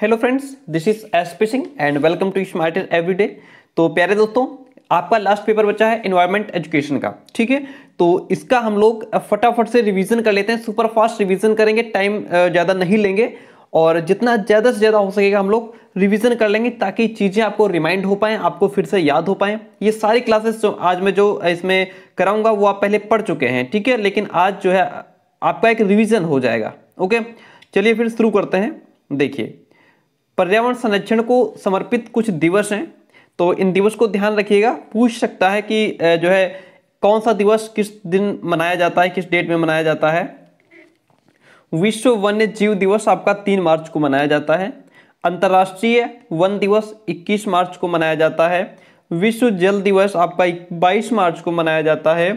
Hello friends this is S P Singh and welcome to smarter everyday तो प्यारे दोस्तों आपका लास्ट पेपर बचा है इन्वायरमेंट एजुकेशन का ठीक है तो इसका हम लोग फटाफट से रिवीजन कर लेते हैं सुपर फास्ट रिवीजन करेंगे टाइम ज़्यादा नहीं लेंगे और जितना ज़्यादा से ज़्यादा हो सकेगा हम लोग रिविज़न कर लेंगे ताकि चीज़ें आपको रिमाइंड हो पाएँ आपको फिर से याद हो पाएँ ये सारी क्लासेस जो आज मैं जो इसमें कराऊँगा वो आप पहले पढ़ चुके हैं ठीक है लेकिन आज जो है आपका एक रिविज़न हो जाएगा ओके चलिए फिर शुरू करते हैं देखिए पर्यावरण संरक्षण को समर्पित कुछ दिवस हैं तो इन दिवस को ध्यान रखिएगा पूछ सकता है कि जो है कौन सा दिवस किस दिन मनाया जाता है किस डेट में मनाया जाता है विश्व वन्य जीव दिवस आपका तीन मार्च को मनाया जाता है अंतर्राष्ट्रीय वन दिवस 21 मार्च को मनाया जाता है विश्व जल दिवस आपका 22 मार्च को मनाया जाता है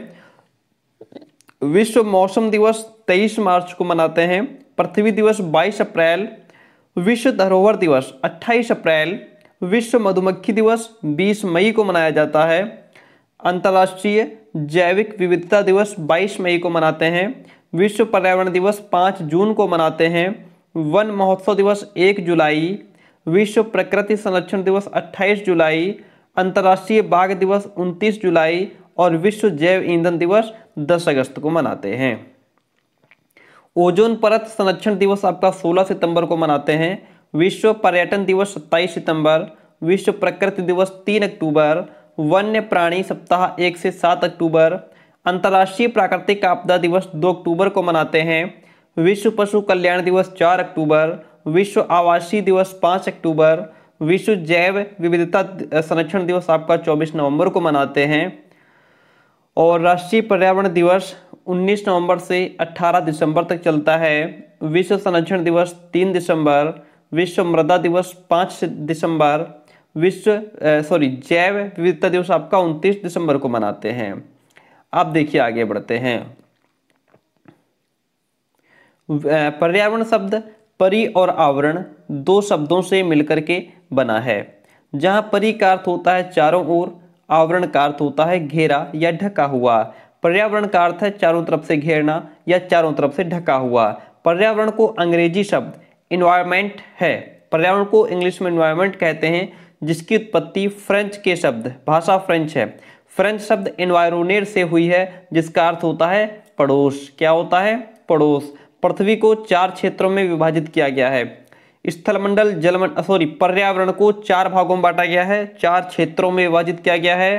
विश्व मौसम दिवस 23 मार्च को मनाते हैं पृथ्वी दिवस 22 अप्रैल विश्व धरोहर दिवस 28 अप्रैल विश्व मधुमक्खी दिवस 20 मई को मनाया जाता है अंतर्राष्ट्रीय जैविक विविधता दिवस 22 मई को मनाते हैं विश्व पर्यावरण दिवस 5 जून को मनाते हैं वन महोत्सव दिवस 1 जुलाई विश्व प्रकृति संरक्षण दिवस 28 जुलाई अंतर्राष्ट्रीय बाघ दिवस 29 जुलाई और विश्व जैव ईंधन दिवस 10 अगस्त को मनाते हैं ओजोन परत संरक्षण दिवस आपका 16 सितंबर को मनाते हैं विश्व पर्यटन दिवस 27 सितंबर विश्व प्रकृति दिवस 3 अक्टूबर वन्य प्राणी सप्ताह 1 से 7 अक्टूबर अंतर्राष्ट्रीय प्राकृतिक आपदा दिवस 2 अक्टूबर को मनाते हैं विश्व पशु कल्याण दिवस 4 अक्टूबर विश्व आवासीय दिवस 5 अक्टूबर विश्व जैव विविधता संरक्षण दिवस आपका चौबीस नवम्बर को मनाते हैं और राष्ट्रीय पर्यावरण दिवस 19 नवंबर से 18 दिसंबर तक चलता है विश्व संरक्षण दिवस 3 दिसंबर विश्व मृदा दिवस 5 दिसंबर विश्व सॉरी जैव विविधता दिवस आपका 29 दिसंबर को मनाते हैं आप देखिए आगे बढ़ते हैं पर्यावरण शब्द परी और आवरण दो शब्दों से मिलकर के बना है जहां परी का अर्थ होता है चारों ओर आवरण का अर्थ होता है घेरा या ढका हुआ पर्यावरण का अर्थ है चारों तरफ से घेरना या चारों तरफ से ढका हुआ पर्यावरण को अंग्रेजी शब्द इन्वायरमेंट है पर्यावरण को इंग्लिश में इन्वायरमेंट कहते हैं जिसकी उत्पत्ति फ्रेंच के शब्द भाषा फ्रेंच है फ्रेंच शब्द इन्वायरोनेर से हुई है जिसका अर्थ होता है पड़ोस क्या होता है पड़ोस पृथ्वी को चार क्षेत्रों में विभाजित किया गया है स्थलमंडल जलमंडल सॉरी पर्यावरण को चार भागों में बांटा गया है चार क्षेत्रों में विभाजित किया गया है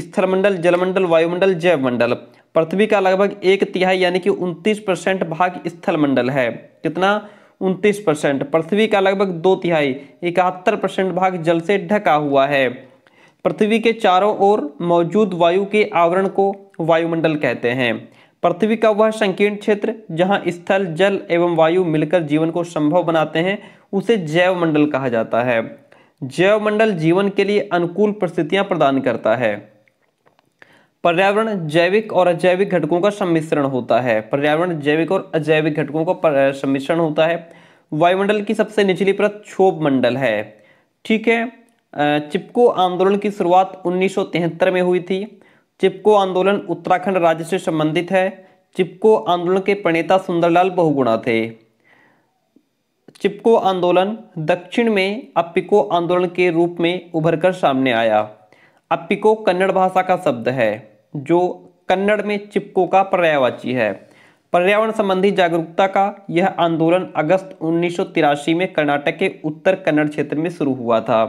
स्थलमंडल जलमंडल वायुमंडल जैवमंडल पृथ्वी का लगभग एक तिहाई यानी कि उनतीस परसेंट भाग स्थलमंडल है कितना उनतीस परसेंट पृथ्वी का लगभग दो तिहाई इकहत्तर परसेंट भाग जल से ढका हुआ है पृथ्वी के चारों ओर मौजूद वायु के आवरण को वायुमंडल कहते हैं पृथ्वी का वह संकीर्ण क्षेत्र जहां स्थल जल एवं वायु मिलकर जीवन को संभव बनाते हैं उसे जैवमंडल कहा जाता है जैवमंडल जीवन के लिए अनुकूल परिस्थितियां प्रदान करता है पर्यावरण जैविक और अजैविक घटकों का सम्मिश्रण होता है पर्यावरण जैविक और अजैविक घटकों का सम्मिश्रण होता है वायुमंडल की सबसे निचली परत क्षोभ मंडल है ठीक है चिपको आंदोलन की शुरुआत उन्नीस में हुई थी चिपको आंदोलन उत्तराखंड राज्य से संबंधित है चिपको आंदोलन के प्रणेता सुंदरलाल बहुगुणा थे चिपको आंदोलन दक्षिण में अपिको आंदोलन के रूप में उभर कर सामने आया अपिको कन्नड़ भाषा का शब्द है जो कन्नड़ में चिपको का पर्यायवाची है पर्यावरण संबंधी जागरूकता का यह आंदोलन अगस्त उन्नीस में कर्नाटक के उत्तर कन्नड़ क्षेत्र में शुरू हुआ था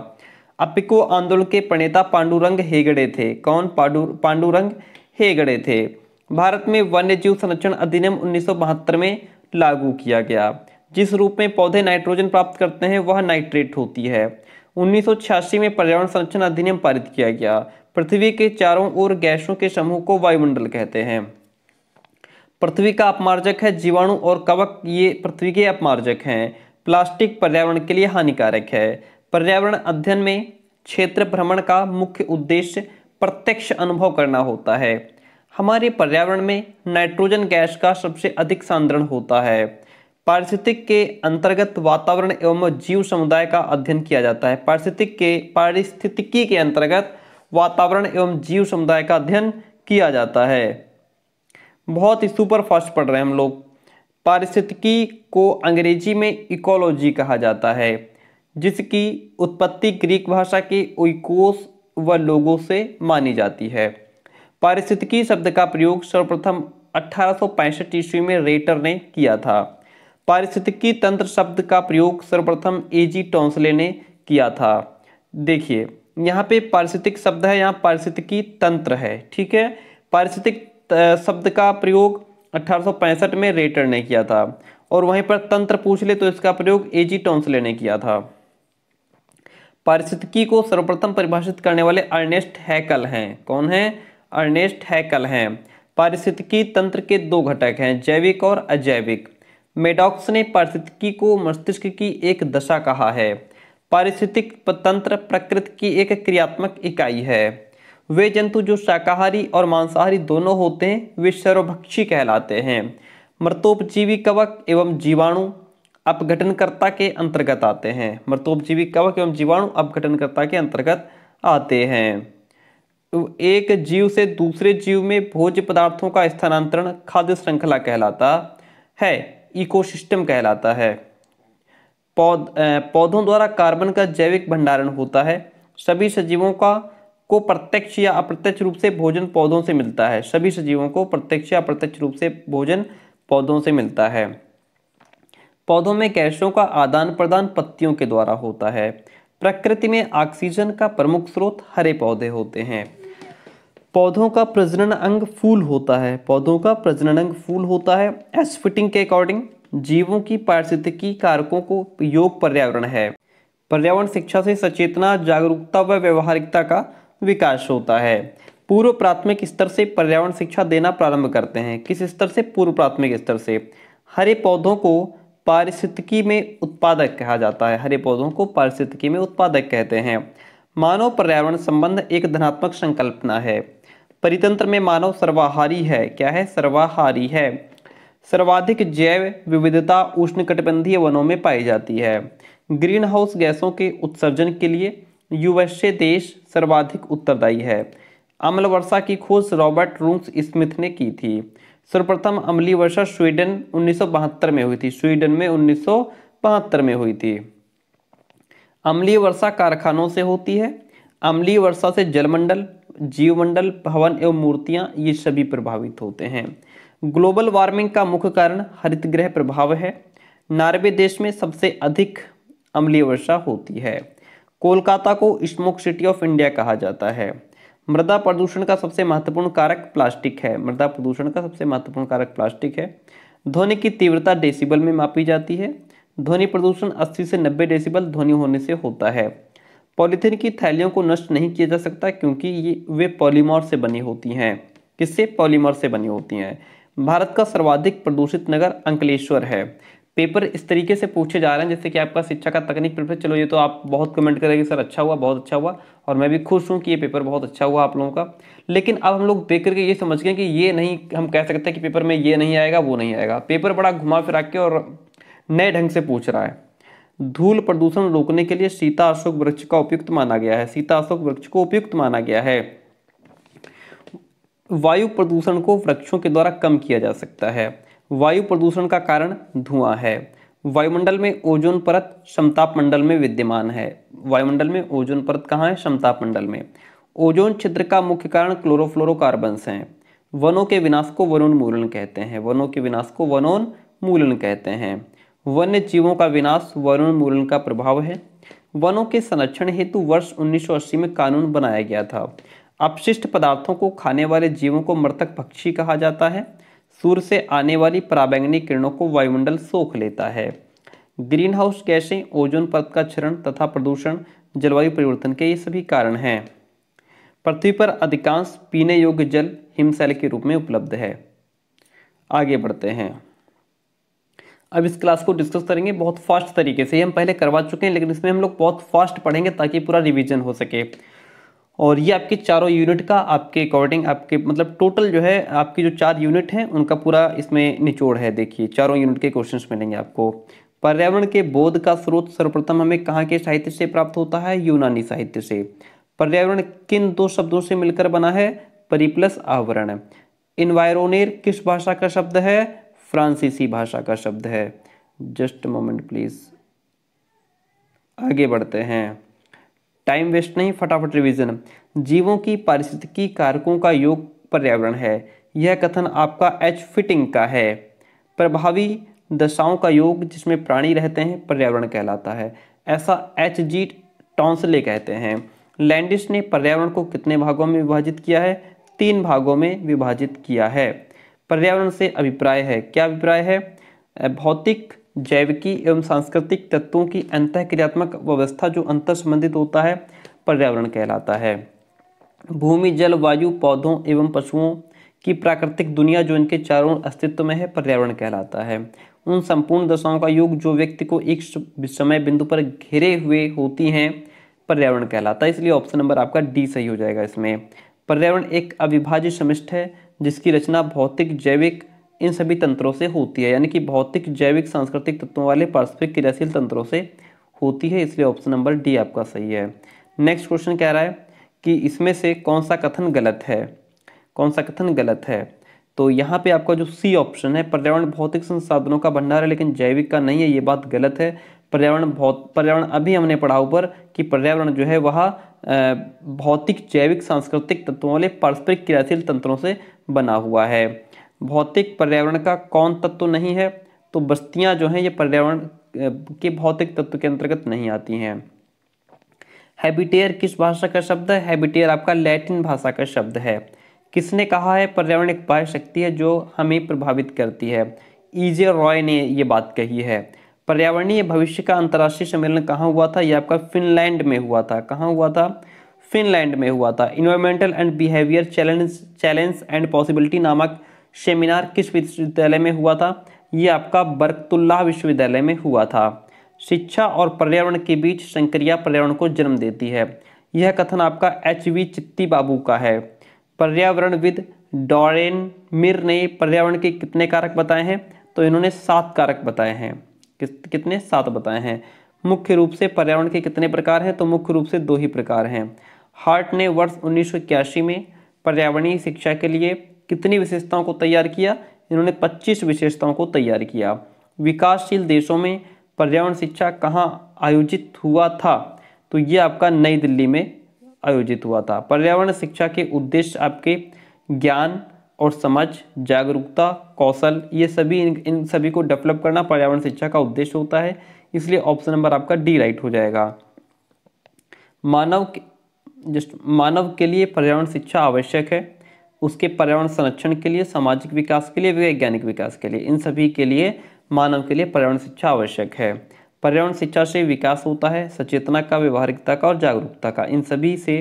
अपिको आंदोलन के प्रणेता पांडुरंग हेगड़े थे कौन पांडु पांडुरंग हेगड़े थे भारत में वन्य जीव संरक्षण अधिनियम उन्नीस में लागू किया गया जिस रूप में पौधे नाइट्रोजन प्राप्त करते हैं वह नाइट्रेट होती है 1986 में पर्यावरण संरक्षण अधिनियम पारित किया गया पृथ्वी के चारों ओर गैसों के समूह को वायुमंडल कहते हैं पृथ्वी का अपमार्जक है जीवाणु और कवक ये पृथ्वी के अपमार्जक हैं प्लास्टिक पर्यावरण के लिए हानिकारक है पर्यावरण अध्ययन में क्षेत्र भ्रमण का मुख्य उद्देश्य प्रत्यक्ष अनुभव करना होता है हमारे पर्यावरण में नाइट्रोजन गैस का सबसे अधिक सांद्रण होता है पारिस्थितिक के अंतर्गत वातावरण एवं जीव समुदाय का अध्ययन किया जाता है पारिस्थितिक के पारिस्थितिकी के अंतर्गत वातावरण एवं जीव समुदाय का अध्ययन किया जाता है बहुत ही सुपर फास्ट पढ़ रहे हैं हम लोग पारिस्थितिकी को अंग्रेजी में इकोलॉजी कहा जाता है जिसकी उत्पत्ति ग्रीक भाषा के ओकोस व लोगों से मानी जाती है पारिस्थितिकी शब्द का प्रयोग सर्वप्रथम अठारह ईस्वी में रेटर ने किया था पारिस्थितिकी तंत्र शब्द का प्रयोग सर्वप्रथम ए जी टोंसले ने किया था देखिए यहाँ पे पारिस्थितिक शब्द है यहाँ पारिस्थितिकी तंत्र है ठीक है पारिस्थितिक शब्द का प्रयोग 1865 में रेटर ने किया था और वहीं पर तंत्र पूछ ले तो इसका प्रयोग ए जी टोंसले ने किया था पारिस्थितिकी को सर्वप्रथम परिभाषित करने वाले अर्नेस्ट हैकल हैं कौन है अर्नेस्ट हैकल हैं पारिस्थितिकी तंत्र के दो घटक हैं जैविक और अजैविक मेडॉक्स ने पारिस्थितिकी को मस्तिष्क की एक दशा कहा है पारिस्थितिक तंत्र प्रकृति की एक क्रियात्मक इकाई है वे जंतु जो शाकाहारी और मांसाहारी दोनों होते हैं वे सर्वभक्षी कहलाते हैं मृतोपजीवी कवक एवं जीवाणु अपघटनकर्ता के अंतर्गत आते हैं मृतोपजीवी कवक एवं जीवाणु अपघटनकर्ता के अंतर्गत आते हैं एक जीव से दूसरे जीव में भोज्य पदार्थों का स्थानांतरण खाद्य श्रृंखला कहलाता है इकोसिस्टम कहलाता है पौध पौधों द्वारा कार्बन का जैविक भंडारण होता है सभी सजीवों का को प्रत्यक्ष या अप्रत्यक्ष रूप से भोजन पौधों से मिलता है सभी सजीवों को प्रत्यक्ष या अप्रत्यक्ष रूप से भोजन पौधों से मिलता है पौधों में गैसों का आदान प्रदान पत्तियों के द्वारा होता है प्रकृति में ऑक्सीजन का प्रमुख स्रोत हरे पौधे होते हैं पौधों का प्रजनन अंग फूल होता है पौधों का प्रजनन अंग फूल होता है एस फिटिंग के अकॉर्डिंग जीवों की पारिस्थितिकी कारकों को योग पर्यावरण है पर्यावरण शिक्षा से सचेतना जागरूकता व व्यवहारिकता का विकास होता है पूर्व प्राथमिक स्तर से पर्यावरण शिक्षा देना प्रारंभ करते हैं किस स्तर से पूर्व प्राथमिक स्तर से हरे पौधों को पारिस्थितिकी में उत्पादक कहा जाता है हरे पौधों को पारिस्थितिकी में उत्पादक कहते हैं मानव पर्यावरण संबंध एक धनात्मक संकल्पना है परितंत्र में मानव सर्वाहारी है क्या है सर्वाहारी है सर्वाधिक जैव विविधता उष्णकटिबंधीय वनों में पाई जाती है ग्रीन हाउस गैसों के उत्सर्जन के लिए यूएसए देश सर्वाधिक उत्तरदायी है अम्ल वर्षा की खोज रॉबर्ट रूंस स्मिथ ने की थी सर्वप्रथम अम्लीय वर्षा स्वीडन उन्नीस में हुई थी स्वीडन में उन्नीस में हुई थी अम्लीय वर्षा कारखानों से होती है अम्लीय वर्षा से जलमंडल जीवमंडल भवन एवं मूर्तियां ये सभी प्रभावित होते हैं ग्लोबल वार्मिंग का मुख्य कारण हरित ग्रह प्रभाव है नार्वे देश में सबसे अधिक अम्लीय वर्षा होती है कोलकाता को स्मोक सिटी ऑफ इंडिया कहा जाता है मृदा प्रदूषण का सबसे महत्वपूर्ण कारक प्लास्टिक है मृदा प्रदूषण का सबसे महत्वपूर्ण कारक प्लास्टिक है ध्वनि की तीव्रता डेसिबल में मापी जाती है ध्वनि प्रदूषण 80 से 90 डेसिबल ध्वनि होने से होता है पॉलीथीन की थैलियों को नष्ट नहीं किया जा सकता क्योंकि ये वे पॉलीमर से बनी होती हैं किससे पॉलीमर से बनी होती हैं भारत का सर्वाधिक प्रदूषित नगर अंकलेश्वर है पेपर इस तरीके से पूछे जा रहे हैं जैसे कि आपका शिक्षा का तकनीक पेपर चलो ये तो आप बहुत कमेंट करेंगे सर अच्छा हुआ बहुत अच्छा हुआ और मैं भी खुश हूँ कि ये पेपर बहुत अच्छा हुआ आप लोगों का लेकिन अब हम लोग देख करके ये समझ गए कि ये नहीं हम कह सकते कि पेपर में ये नहीं आएगा वो नहीं आएगा पेपर बड़ा घुमा फिरा के और नए ढंग से पूछ रहा है धूल प्रदूषण रोकने के लिए सीता अशोक वृक्ष का उपयुक्त माना गया है सीता अशोक वृक्ष को उपयुक्त माना गया है वायु प्रदूषण को वृक्षों के द्वारा कम किया जा सकता है वायु प्रदूषण का कारण धुआं है वायुमंडल में ओजोन परत समताप मंडल में विद्यमान है वायुमंडल में ओजोन परत कहाँ है समताप मंडल में ओजोन छिद्र का मुख्य कारण क्लोरोफ्लोरोकार्बन्स हैं वनों के विनाश को वनोन्मूलन कहते हैं वनों के विनाश को वनोन्मूलन कहते हैं वन्य जीवों का विनाश वनोन्मूलन का प्रभाव है वनों के संरक्षण हेतु वर्ष 1980 में कानून बनाया गया था अपशिष्ट पदार्थों को खाने वाले जीवों को मृतक पक्षी कहा जाता है सूर्य से आने वाली पराबैंगनी किरणों को वायुमंडल सोख लेता है ग्रीन हाउस गैसें ओजोन पद का क्षरण तथा प्रदूषण जलवायु परिवर्तन के ये सभी कारण हैं पृथ्वी पर अधिकांश पीने योग्य जल हिमशैल के रूप में उपलब्ध है आगे बढ़ते हैं अब इस क्लास को डिस्कस करेंगे बहुत फास्ट तरीके से ये हम पहले करवा चुके हैं लेकिन इसमें हम लोग बहुत फास्ट पढ़ेंगे ताकि पूरा रिविजन हो सके और ये आपके चारों यूनिट का आपके अकॉर्डिंग आपके मतलब टोटल जो है आपके जो चार यूनिट हैं उनका पूरा इसमें निचोड़ है देखिए चारों यूनिट के क्वेश्चन मिलेंगे आपको पर्यावरण के बोध का स्रोत सर्वप्रथम हमें कहाँ के साहित्य से प्राप्त होता है यूनानी साहित्य से पर्यावरण किन दो शब्दों से मिलकर बना है परिप्लस आवरण इन्वायरोनेर किस भाषा का शब्द है फ्रांसीसी भाषा का शब्द है जस्ट मोमेंट प्लीज़ आगे बढ़ते हैं टाइम वेस्ट नहीं फटाफट रिवीजन जीवों की पारिस्थितिकी कारकों का योग पर्यावरण है यह कथन आपका एच फिटिंग का है प्रभावी दशाओं का योग जिसमें प्राणी रहते हैं पर्यावरण कहलाता है ऐसा एच जी टॉन्सले कहते हैं लैंडिस ने पर्यावरण को कितने भागों में विभाजित किया है तीन भागों में विभाजित किया है पर्यावरण से अभिप्राय है क्या अभिप्राय है भौतिक जैविकी एवं सांस्कृतिक तत्वों की अंत क्रियात्मक व्यवस्था जो अंतर संबंधित होता है पर्यावरण कहलाता है भूमि जल वायु पौधों एवं पशुओं की प्राकृतिक दुनिया जो इनके चारों अस्तित्व में है पर्यावरण कहलाता है उन संपूर्ण दशाओं का योग जो व्यक्ति को एक समय बिंदु पर घिरे हुए होती हैं पर्यावरण कहलाता है इसलिए ऑप्शन नंबर आपका डी सही हो जाएगा इसमें पर्यावरण एक अविभाज्य समिष्ट है जिसकी रचना भौतिक जैविक इन सभी तंत्रों से होती है यानी कि भौतिक जैविक सांस्कृतिक तत्वों वाले पारस्परिक क्रियाशील तंत्रों से होती है इसलिए ऑप्शन नंबर डी आपका सही है नेक्स्ट क्वेश्चन कह रहा है कि इसमें से कौन सा कथन गलत है कौन सा कथन गलत है तो यहाँ पे आपका जो सी ऑप्शन है पर्यावरण भौतिक संसाधनों का भंडार है लेकिन जैविक का नहीं है ये बात गलत है पर्यावरण भौत पर्यावरण अभी हमने पढ़ा ऊपर कि पर्यावरण जो है वह भौतिक जैविक सांस्कृतिक तत्वों वाले पारस्परिक क्रियाशील तंत्रों से बना हुआ है भौतिक पर्यावरण का कौन तत्व नहीं है तो बस्तियां जो हैं ये पर्यावरण के भौतिक तत्व के अंतर्गत नहीं आती हैं हैबिटेयर किस भाषा का शब्द है हैबिटेयर आपका लैटिन भाषा का शब्द है किसने कहा है पर्यावरण एक पाय शक्ति है जो हमें प्रभावित करती है ईजे रॉय ने ये बात कही है पर्यावरणीय भविष्य का अंतर्राष्ट्रीय सम्मेलन कहाँ हुआ था यह आपका फिनलैंड में हुआ था कहाँ हुआ था फिनलैंड में हुआ था environmental and behaviour challenge challenge and possibility नामक सेमिनार किस विश्वविद्यालय में हुआ था ये आपका बरकतुल्लाह विश्वविद्यालय में हुआ था शिक्षा और पर्यावरण के बीच संक्रिया पर्यावरण को जन्म देती है यह कथन आपका एच वी चित्ती बाबू का है पर्यावरणविद डॉरेन मिर ने पर्यावरण के कितने कारक बताए हैं तो इन्होंने सात कारक बताए हैं कितने सात बताए हैं मुख्य रूप से पर्यावरण के कितने प्रकार हैं तो मुख्य रूप से दो ही प्रकार हैं हार्ट ने वर्ष उन्नीस में पर्यावरणीय शिक्षा के लिए कितनी विशेषताओं को तैयार किया इन्होंने 25 विशेषताओं को तैयार किया विकासशील देशों में पर्यावरण शिक्षा कहाँ आयोजित हुआ था तो ये आपका नई दिल्ली में आयोजित हुआ था पर्यावरण शिक्षा के उद्देश्य आपके ज्ञान और समझ जागरूकता कौशल ये सभी इन, इन सभी को डेवलप करना पर्यावरण शिक्षा का उद्देश्य होता है इसलिए ऑप्शन नंबर आपका डी राइट हो जाएगा मानव जस्ट मानव के लिए पर्यावरण शिक्षा आवश्यक है उसके पर्यावरण संरक्षण के लिए सामाजिक विकास के लिए वैज्ञानिक विकास के लिए इन सभी के लिए मानव के लिए पर्यावरण शिक्षा आवश्यक है पर्यावरण शिक्षा से विकास होता है सचेतना का व्यवहारिकता का और जागरूकता का इन सभी से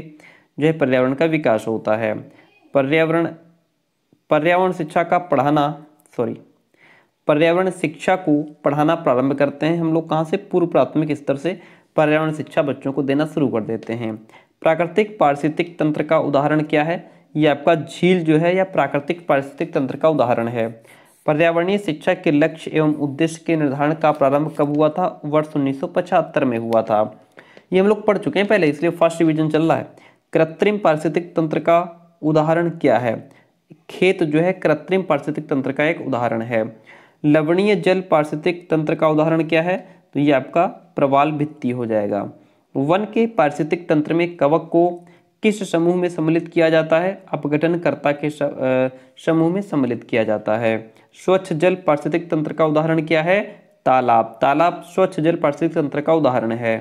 जो है पर्यावरण का विकास होता है पर्यावरण पर्यावरण शिक्षा का पढ़ाना सॉरी पर्यावरण शिक्षा को पढ़ाना प्रारंभ करते हैं हम लोग कहाँ से पूर्व प्राथमिक स्तर से पर्यावरण शिक्षा बच्चों को देना शुरू कर देते हैं प्राकृतिक पारिस्थितिक तंत्र का उदाहरण क्या है ये आपका झील जो है या प्राकृतिक पारिस्थितिक तंत्र का उदाहरण है पर्यावरणीय शिक्षा के लक्ष्य एवं उद्देश्य के निर्धारण का प्रारंभ कब हुआ था वर्ष उन्नीस में हुआ था ये हम लोग पढ़ चुके हैं पहले इसलिए फर्स्ट डिविजन चल रहा है कृत्रिम पारिस्थितिक तंत्र का उदाहरण क्या है खेत जो है कृत्रिम पारिस्थितिक तंत्र का एक उदाहरण है लवणीय जल पारिस्थितिक तंत्र का उदाहरण क्या है तो ये आपका प्रवाल भित्ति हो जाएगा वन के पारिस्थितिक तंत्र में कवक को किस समूह में सम्मिलित किया जाता है अपघटनकर्ता के समूह में सम्मिलित किया जाता है स्वच्छ जल पारिस्थितिक तंत्र का उदाहरण क्या है तालाब तालाब स्वच्छ जल पारिस्थितिक तंत्र का उदाहरण है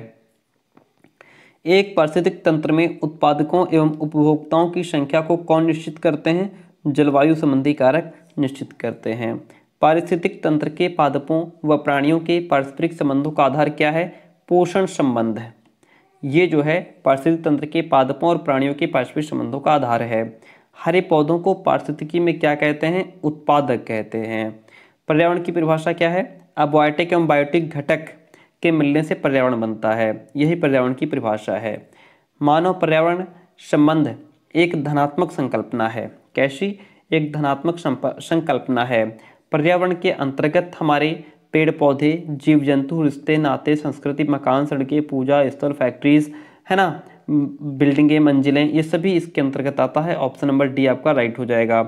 एक पारिस्थितिक तंत्र में उत्पादकों एवं उपभोक्ताओं की संख्या को कौन निश्चित करते हैं जलवायु संबंधी कारक निश्चित करते हैं पारिस्थितिक तंत्र के पादपों व प्राणियों के पारस्परिक संबंधों का आधार क्या है पोषण संबंध है ये जो है पारिस्थितिक तंत्र के पादपों और प्राणियों के पारस्परिक संबंधों का आधार है हरे पौधों को पारिस्थितिकी में क्या कहते हैं उत्पादक कहते हैं पर्यावरण की परिभाषा क्या है अबायोटिक एवं बायोटिक घटक के मिलने से पर्यावरण बनता है यही पर्यावरण की परिभाषा है मानव पर्यावरण संबंध एक धनात्मक संकल्पना है कैसी एक धनात्मक संकल्पना है पर्यावरण के अंतर्गत हमारे पेड़ पौधे जीव जंतु रिश्ते नाते संस्कृति मकान सड़कें पूजा स्थल फैक्ट्रीज है ना बिल्डिंगें मंजिलें ये सभी इसके अंतर्गत आता है ऑप्शन नंबर डी आपका राइट हो जाएगा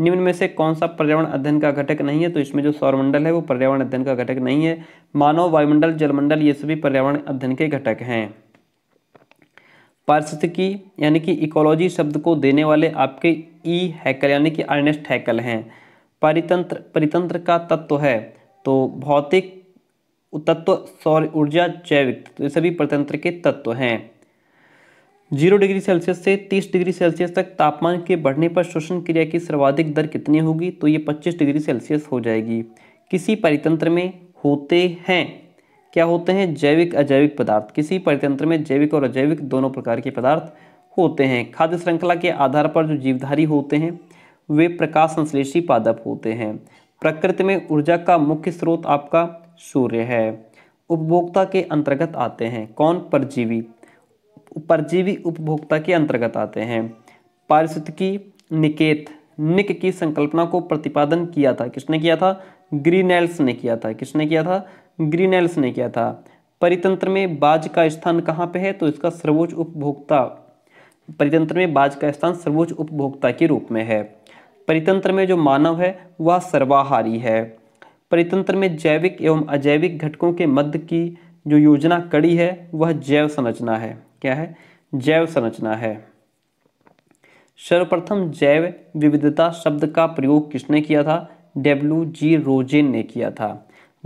निम्न में से कौन सा पर्यावरण अध्ययन का घटक नहीं है तो इसमें जो सौरमंडल है वो पर्यावरण अध्ययन का घटक नहीं है मानव वायुमंडल जलमंडल ये सभी पर्यावरण अध्ययन के घटक हैं पारिस्थितिकी यानी कि इकोलॉजी शब्द को देने वाले आपके ई e हैकल यानी कि अर्नेस्ट हैकल हैं परितंत्र परितंत्र का तत्व है तो भौतिक तत्व सौर ऊर्जा जैविक तो ये सभी परतंत्र के तत्व हैं जीरो डिग्री सेल्सियस से तीस डिग्री सेल्सियस तक तापमान के बढ़ने पर शोषण क्रिया की सर्वाधिक दर कितनी होगी तो ये पच्चीस डिग्री सेल्सियस हो जाएगी किसी परितंत्र में होते हैं क्या होते हैं जैविक अजैविक पदार्थ किसी परितंत्र में जैविक और अजैविक दोनों प्रकार के पदार्थ होते हैं खाद्य श्रृंखला के आधार पर जो जीवधारी होते हैं वे प्रकाश संश्लेषी पादप होते हैं प्रकृति में ऊर्जा का मुख्य स्रोत आपका सूर्य है उपभोक्ता के अंतर्गत आते हैं कौन परजीवी परजीवी उपभोक्ता के अंतर्गत आते हैं पारिस्थितिकी निकेत निक की संकल्पना को प्रतिपादन किया था किसने किया था ग्रीनेल्स ने किया था किसने किया था ग्रीनेल्स ने किया था परितंत्र में बाज का स्थान कहाँ पे है तो इसका सर्वोच्च उपभोक्ता परितंत्र में बाज का स्थान सर्वोच्च उपभोक्ता के रूप में है परितंत्र में जो मानव है वह सर्वाहारी है परितंत्र में जैविक एवं अजैविक घटकों के मध्य की जो योजना कड़ी है वह जैव संरचना है क्या है जैव संरचना है सर्वप्रथम जैव विविधता शब्द का प्रयोग किसने किया था डब्ल्यू जी रोजेन ने किया था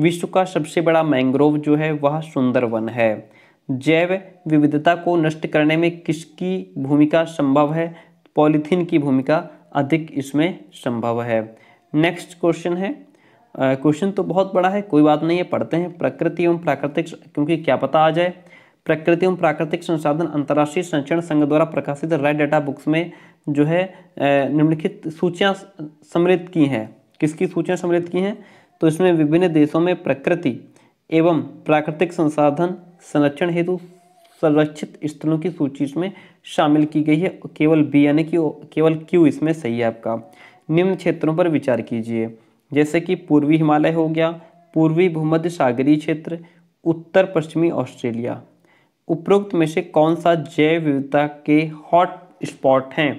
विश्व का सबसे बड़ा मैंग्रोव जो है वह सुंदरवन है जैव विविधता को नष्ट करने में किसकी भूमिका संभव है पॉलीथीन की भूमिका अधिक इसमें संभव है नेक्स्ट क्वेश्चन है क्वेश्चन तो बहुत बड़ा है कोई बात नहीं है पढ़ते हैं प्रकृति एवं प्राकृतिक क्योंकि क्या पता आ जाए प्रकृति एवं प्राकृतिक संसाधन अंतर्राष्ट्रीय संरक्षण संघ द्वारा प्रकाशित रेड डाटा बुक्स में जो है निम्नलिखित सूचियाँ सम्मिलित की हैं किसकी सूचियाँ सम्मिलित की हैं तो इसमें विभिन्न देशों में प्रकृति एवं प्राकृतिक संसाधन संरक्षण हेतु संरक्षित स्थलों की सूची इसमें शामिल की गई है केवल बी यानी कि केवल क्यू इसमें सही है आपका निम्न क्षेत्रों पर विचार कीजिए जैसे कि पूर्वी हिमालय हो गया पूर्वी भूमध्य सागरीय क्षेत्र उत्तर पश्चिमी ऑस्ट्रेलिया उपरोक्त में से कौन सा जैव विविधता के हॉट स्पॉट हैं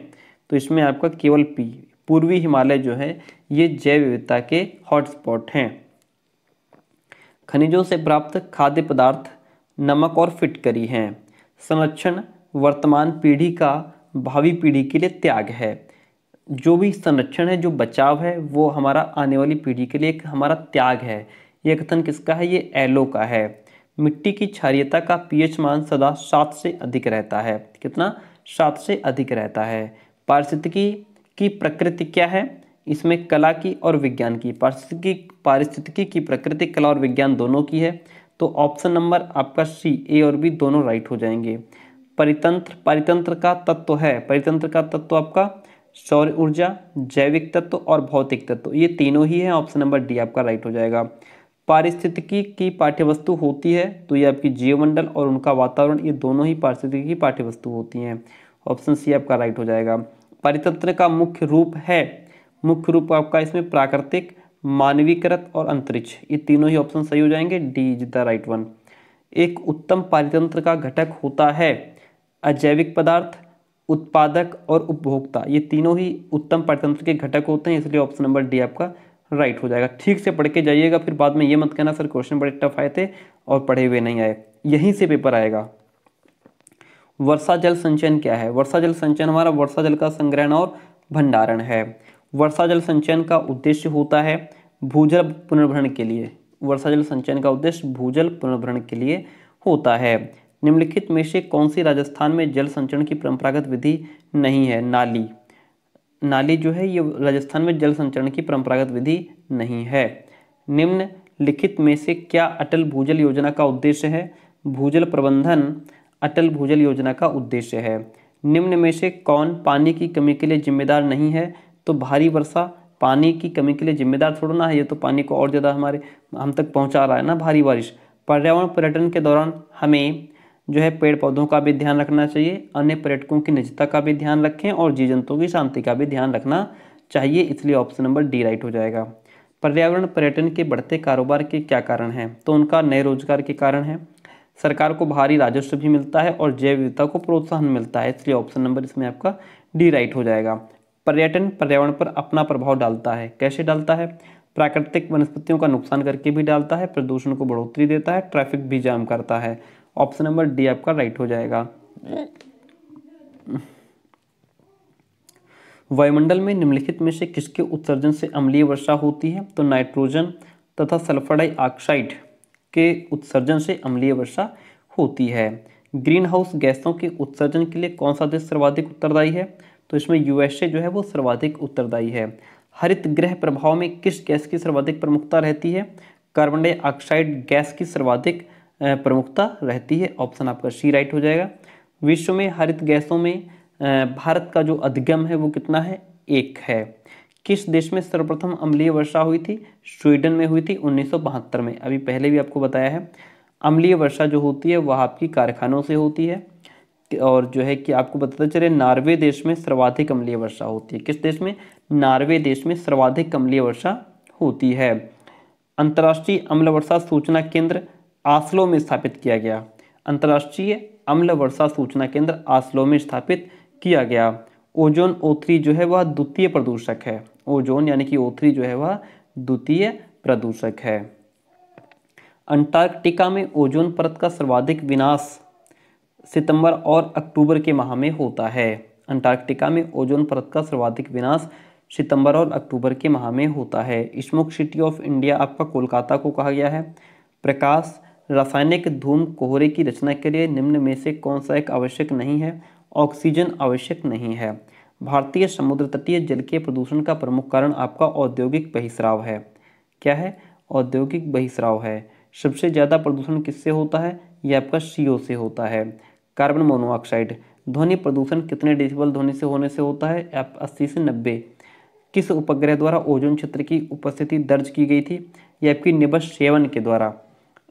तो इसमें आपका केवल पी पूर्वी हिमालय जो है ये जैव विविधता के हॉटस्पॉट हैं खनिजों से प्राप्त खाद्य पदार्थ नमक और फिटकरी हैं संरक्षण वर्तमान पीढ़ी का भावी पीढ़ी के लिए त्याग है जो भी संरक्षण है जो बचाव है वो हमारा आने वाली पीढ़ी के लिए एक हमारा त्याग है यह कथन किसका है ये एलो का है मिट्टी की क्षारियता का पीएच मान सदा सात से अधिक रहता है कितना सात से अधिक रहता है पारिस्थितिकी की प्रकृति क्या है इसमें कला की और विज्ञान की पारिस्थितिकी पारिस्थितिकी की प्रकृति कला और विज्ञान दोनों की है तो ऑप्शन नंबर आपका सी ए और बी दोनों राइट हो जाएंगे परितंत्र परितंत्र का तत्व है परितंत्र का तत्व आपका सौर ऊर्जा जैविक तत्व और भौतिक तत्व ये तीनों ही हैं ऑप्शन नंबर डी आपका राइट हो जाएगा पारिस्थितिकी की पाठ्यवस्तु होती है तो ये आपकी जीवमंडल और उनका वातावरण ये दोनों ही पारिस्थितिकी की पाठ्यवस्तु होती हैं ऑप्शन सी आपका राइट हो जाएगा परितंत्र का मुख्य रूप है मुख्य रूप आपका इसमें प्राकृतिक मानवीकृत और अंतरिक्ष ये तीनों ही ऑप्शन सही हो जाएंगे D is the right one एक उत्तम पारितंत्र का घटक होता है अजैविक पदार्थ उत्पादक और उपभोक्ता ये तीनों ही उत्तम पारितंत्र के घटक होते हैं इसलिए ऑप्शन नंबर डी आपका राइट हो जाएगा ठीक से पढ़ के जाइएगा फिर बाद में ये मत कहना सर क्वेश्चन बड़े टफ आए थे और पढ़े हुए नहीं आए यहीं से पेपर आएगा वर्षा जल संचयन क्या है वर्षा जल संचयन हमारा वर्षा जल का संग्रहण और भंडारण है वर्षा जल संचयन का उद्देश्य होता है भूजल पुनर्भरण के लिए वर्षा जल संचयन का उद्देश्य भूजल पुनर्भरण के लिए होता है निम्नलिखित में से कौन सी राजस्थान में जल संचरण की परंपरागत विधि नहीं है नाली नाली जो है ये राजस्थान में जल संचरण की परंपरागत विधि नहीं है निम्न लिखित में से क्या अटल भूजल योजना का उद्देश्य है भूजल प्रबंधन अटल भूजल योजना का उद्देश्य है निम्न में से कौन पानी की कमी के लिए जिम्मेदार नहीं है तो भारी वर्षा पानी की कमी के लिए जिम्मेदार थोड़ा ना है ये तो पानी को और ज़्यादा हमारे हम तक पहुँचा रहा है ना भारी बारिश पर्यावरण पर्यटन के दौरान हमें जो है पेड़ पौधों का भी ध्यान रखना चाहिए अन्य पर्यटकों की निजता का भी ध्यान रखें और जीव जंतुओं की शांति का भी ध्यान रखना चाहिए इसलिए ऑप्शन नंबर डी राइट हो जाएगा पर्यावरण पर्यटन के बढ़ते कारोबार के क्या कारण हैं तो उनका नए रोजगार के कारण है सरकार को भारी राजस्व भी मिलता है और जैव विविधता को प्रोत्साहन मिलता है इसलिए ऑप्शन नंबर इसमें आपका डी राइट हो जाएगा पर्यटन पर्यावरण पर अपना प्रभाव डालता है कैसे डालता है प्राकृतिक वनस्पतियों का नुकसान करके भी डालता है प्रदूषण को बढ़ोतरी देता है ट्रैफिक भी जाम करता है ऑप्शन नंबर डी आपका राइट हो जाएगा वायुमंडल में निम्नलिखित में से किसके उत्सर्जन से अम्लीय वर्षा होती है तो नाइट्रोजन तथा सल्फर डाइऑक्साइड के उत्सर्जन से अम्लीय वर्षा होती है ग्रीन हाउस गैसों के उत्सर्जन के लिए कौन सा देश सर्वाधिक उत्तरदायी है तो इसमें यूएसए जो है वो सर्वाधिक उत्तरदायी है हरित गृह प्रभाव में किस गैस की सर्वाधिक प्रमुखता रहती है कार्बन डाइऑक्साइड गैस की सर्वाधिक प्रमुखता रहती है ऑप्शन आपका सी राइट हो जाएगा विश्व में हरित गैसों में भारत का जो अधिगम है वो कितना है एक है किस देश में सर्वप्रथम अम्लीय वर्षा हुई थी स्वीडन में हुई थी उन्नीस में अभी पहले भी आपको बताया है अम्लीय वर्षा जो होती है वह आपकी कारखानों से होती है और जो है कि आपको बताते चले नार्वे देश में सर्वाधिक अम्लीय वर्षा होती है किस देश में नार्वे देश में सर्वाधिक अम्लीय वर्षा होती है अंतर्राष्ट्रीय अम्ल वर्षा सूचना केंद्र आसलो में स्थापित किया गया अंतर्राष्ट्रीय अम्ल वर्षा सूचना केंद्र आसलो में स्थापित किया गया ओजोन ओथरी जो है वह द्वितीय प्रदूषक है ओजोन यानी कि ओथरी जो है वह द्वितीय प्रदूषक है अंटार्कटिका में ओजोन परत का सर्वाधिक विनाश सितंबर और अक्टूबर के माह में होता है अंटार्कटिका में ओजोन परत का सर्वाधिक विनाश सितंबर और अक्टूबर के माह में होता है स्मोक सिटी ऑफ इंडिया आपका कोलकाता को कहा गया है प्रकाश रासायनिक धूम कोहरे की रचना के लिए निम्न में से कौन सा एक आवश्यक नहीं है ऑक्सीजन आवश्यक नहीं है भारतीय समुद्र तटीय जल के प्रदूषण का प्रमुख कारण आपका औद्योगिक बहिस्राव है क्या है औद्योगिक बहिस्राव है सबसे ज़्यादा प्रदूषण किससे होता है यह आपका सी से होता है कार्बन मोनोऑक्साइड ध्वनि प्रदूषण कितने डिजिबल ध्वनि से होने से होता है एफ अस्सी से नब्बे किस उपग्रह द्वारा ओजोन क्षेत्र की उपस्थिति दर्ज की गई थी यह आपकी निबस सेवन के द्वारा